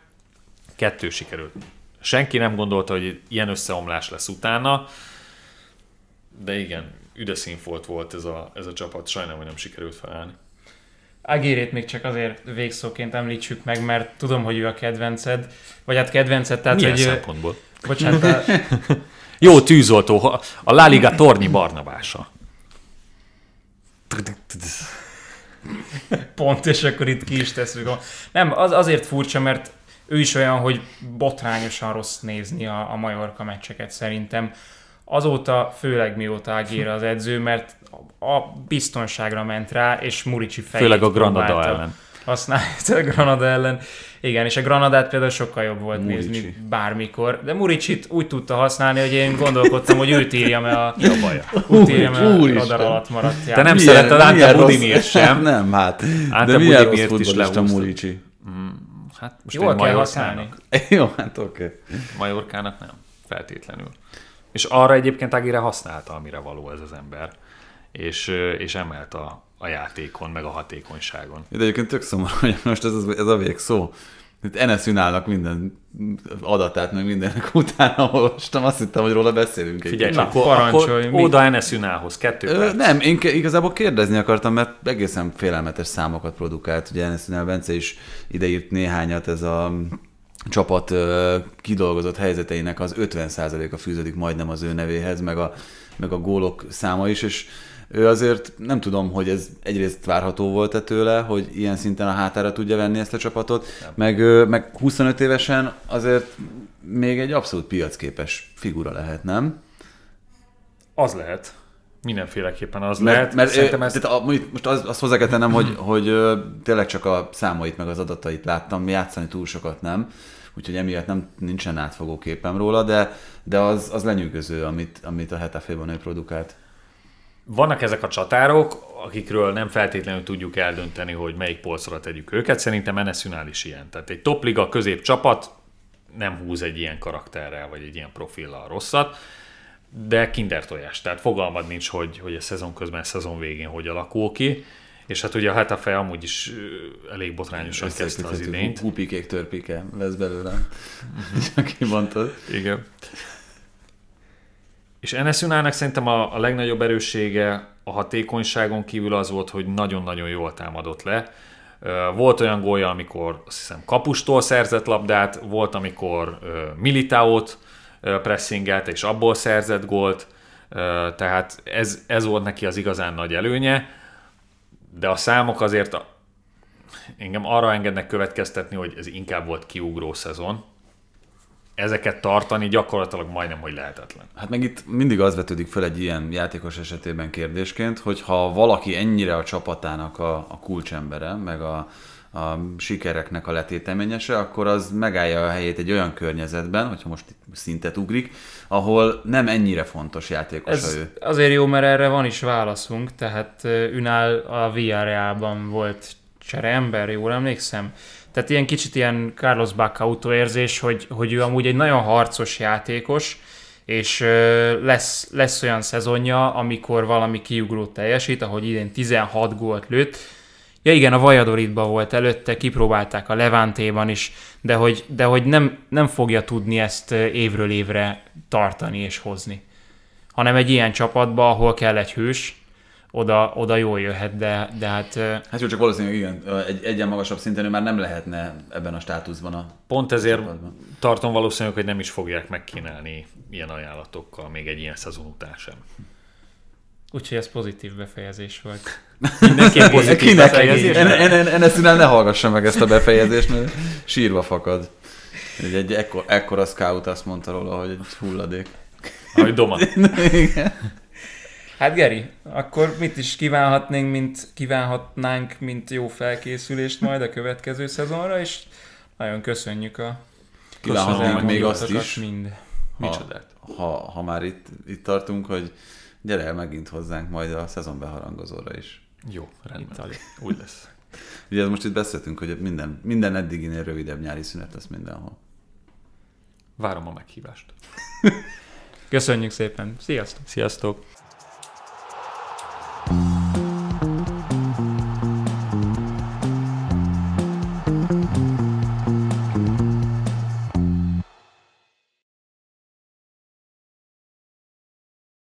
kettő sikerült Senki nem gondolta, hogy ilyen összeomlás lesz utána, de igen, üdeszínfolt volt ez a, ez a csapat, sajnálom, hogy nem sikerült felállni. Agirét még csak azért végszóként említsük meg, mert tudom, hogy ő a kedvenced, vagy hát kedvenced, tehát Milyen hogy... szempontból? Bocsánat. A... Jó tűzoltó, a Láliga tornyi barnabása. Pont, és akkor itt ki is teszünk. Nem, az azért furcsa, mert ő is olyan, hogy botrányosan rossz nézni a, a Majorka meccseket szerintem. Azóta, főleg mióta Ágéra az edző, mert a biztonságra ment rá, és Muricsi fejét Főleg a Granada ellen. Használta a Granada ellen. Igen, és a Granadát például sokkal jobb volt Murici. nézni bármikor. De Muricsit úgy tudta használni, hogy én gondolkodtam, hogy őt írja me a, ja, baja. Őt a radar alatt maradt. Te nem szereted Ante Budimir sem. Nem, hát. Ante hát Budimir is lehúztad. Murici. Hát most Jól kell használni. Jó, hát oké. Okay. Majorkának nem, feltétlenül. És arra egyébként Agire használta, amire való ez az ember. És, és emelt a, a játékon, meg a hatékonyságon. De egyébként tök szomorú, hogy most ez, ez a végszó. Itt NSZ-n minden adatát, meg mindennek utána olvastam, azt hittem, hogy róla beszélünk. Egy akkor, akkor Oda nsz hoz, kettő Ö, Nem, én igazából kérdezni akartam, mert egészen félelmetes számokat produkált. Ugye nsz Bence is ideírt néhányat, ez a csapat kidolgozott helyzeteinek az 50%-a fűződik majdnem az ő nevéhez, meg a, meg a gólok száma is, és ő azért nem tudom, hogy ez egyrészt várható volt-e tőle, hogy ilyen szinten a hátára tudja venni ezt a csapatot, meg, meg 25 évesen azért még egy abszolút piacképes figura lehet, nem? Az lehet. Mindenféleképpen az mert, lehet. Mert mert ezt... tehát a, most az, azt hozzá kell tennem, hogy, hogy tényleg csak a számait meg az adatait láttam, játszani túl sokat nem, úgyhogy emiatt nem nincsen átfogó képem róla, de, de az, az lenyűgöző, amit, amit a hetefében ő produkált vannak ezek a csatárok, akikről nem feltétlenül tudjuk eldönteni, hogy melyik polcra tegyük őket. Szerintem Eneszünál is ilyen. Tehát egy topliga közép csapat nem húz egy ilyen karakterrel, vagy egy ilyen profillal rosszat, de kinder tojás. Tehát fogalmad nincs, hogy, hogy a szezon közben, a szezon végén hogy alakul ki. És hát ugye a Hetafe amúgy is elég botrányosan kezdte az idényt. Gupikék törpike lesz belőle, aki mondta? Igen. És Unának szerintem a, a legnagyobb erőssége a hatékonyságon kívül az volt, hogy nagyon-nagyon jól támadott le. Volt olyan gólja, amikor azt hiszem kapustól szerzett labdát, volt, amikor Militáot pressingelt és abból szerzett gólt, tehát ez, ez volt neki az igazán nagy előnye, de a számok azért engem arra engednek következtetni, hogy ez inkább volt kiugró szezon, ezeket tartani gyakorlatilag majdnem, hogy lehetetlen. Hát meg itt mindig az vetődik fel egy ilyen játékos esetében kérdésként, hogy ha valaki ennyire a csapatának a, a kulcsembere, meg a, a sikereknek a letéteményese, akkor az megállja a helyét egy olyan környezetben, hogyha most itt szintet ugrik, ahol nem ennyire fontos játékos Ez ő. Azért jó, mert erre van is válaszunk, tehát Ünál a Villarrealban volt csereember, jól emlékszem, tehát ilyen kicsit ilyen Carlos Bacauto autóérzés, hogy, hogy ő amúgy egy nagyon harcos játékos, és lesz, lesz olyan szezonja, amikor valami kiugró teljesít, ahogy idén 16 gólt lőtt. Ja igen, a Vajadoridban volt előtte, kipróbálták a Levántéban is, de hogy, de hogy nem, nem fogja tudni ezt évről évre tartani és hozni hanem egy ilyen csapatba, ahol kell egy hős, oda, oda jól jöhet, de, de hát... Hát jó, csak valószínűleg igen, egy, egyen magasabb szinten ő már nem lehetne ebben a státuszban a... Pont ezért csapatban. tartom valószínűleg, hogy nem is fogják megkínálni ilyen ajánlatokkal még egy ilyen szezon után sem. Úgyhogy ez pozitív befejezés volt. Mindenképp pozitív Kinek befejezés. Eneszinál ne hallgassa meg ezt a befejezést, mert sírva fakad. Egy, egy ekkor, ekkora scout azt mondta róla, hogy egy hulladék. Ahogy Doma. Igen. Hát Geri, akkor mit is kívánhatnénk, mint kívánhatnánk, mint jó felkészülést majd a következő szezonra, és nagyon köszönjük a Kívánhatnánk még azt is, mind. Ha, Ha, ha már itt, itt tartunk, hogy gyere el megint hozzánk majd a szezonbeharangozóra is. Jó, rendben. Úgy lesz. Ugye most itt beszéltünk, hogy minden, minden eddiginél rövidebb nyári szünet lesz mindenhol. Várom a meghívást. Köszönjük szépen. Sziasztok! Sziasztok! Bye.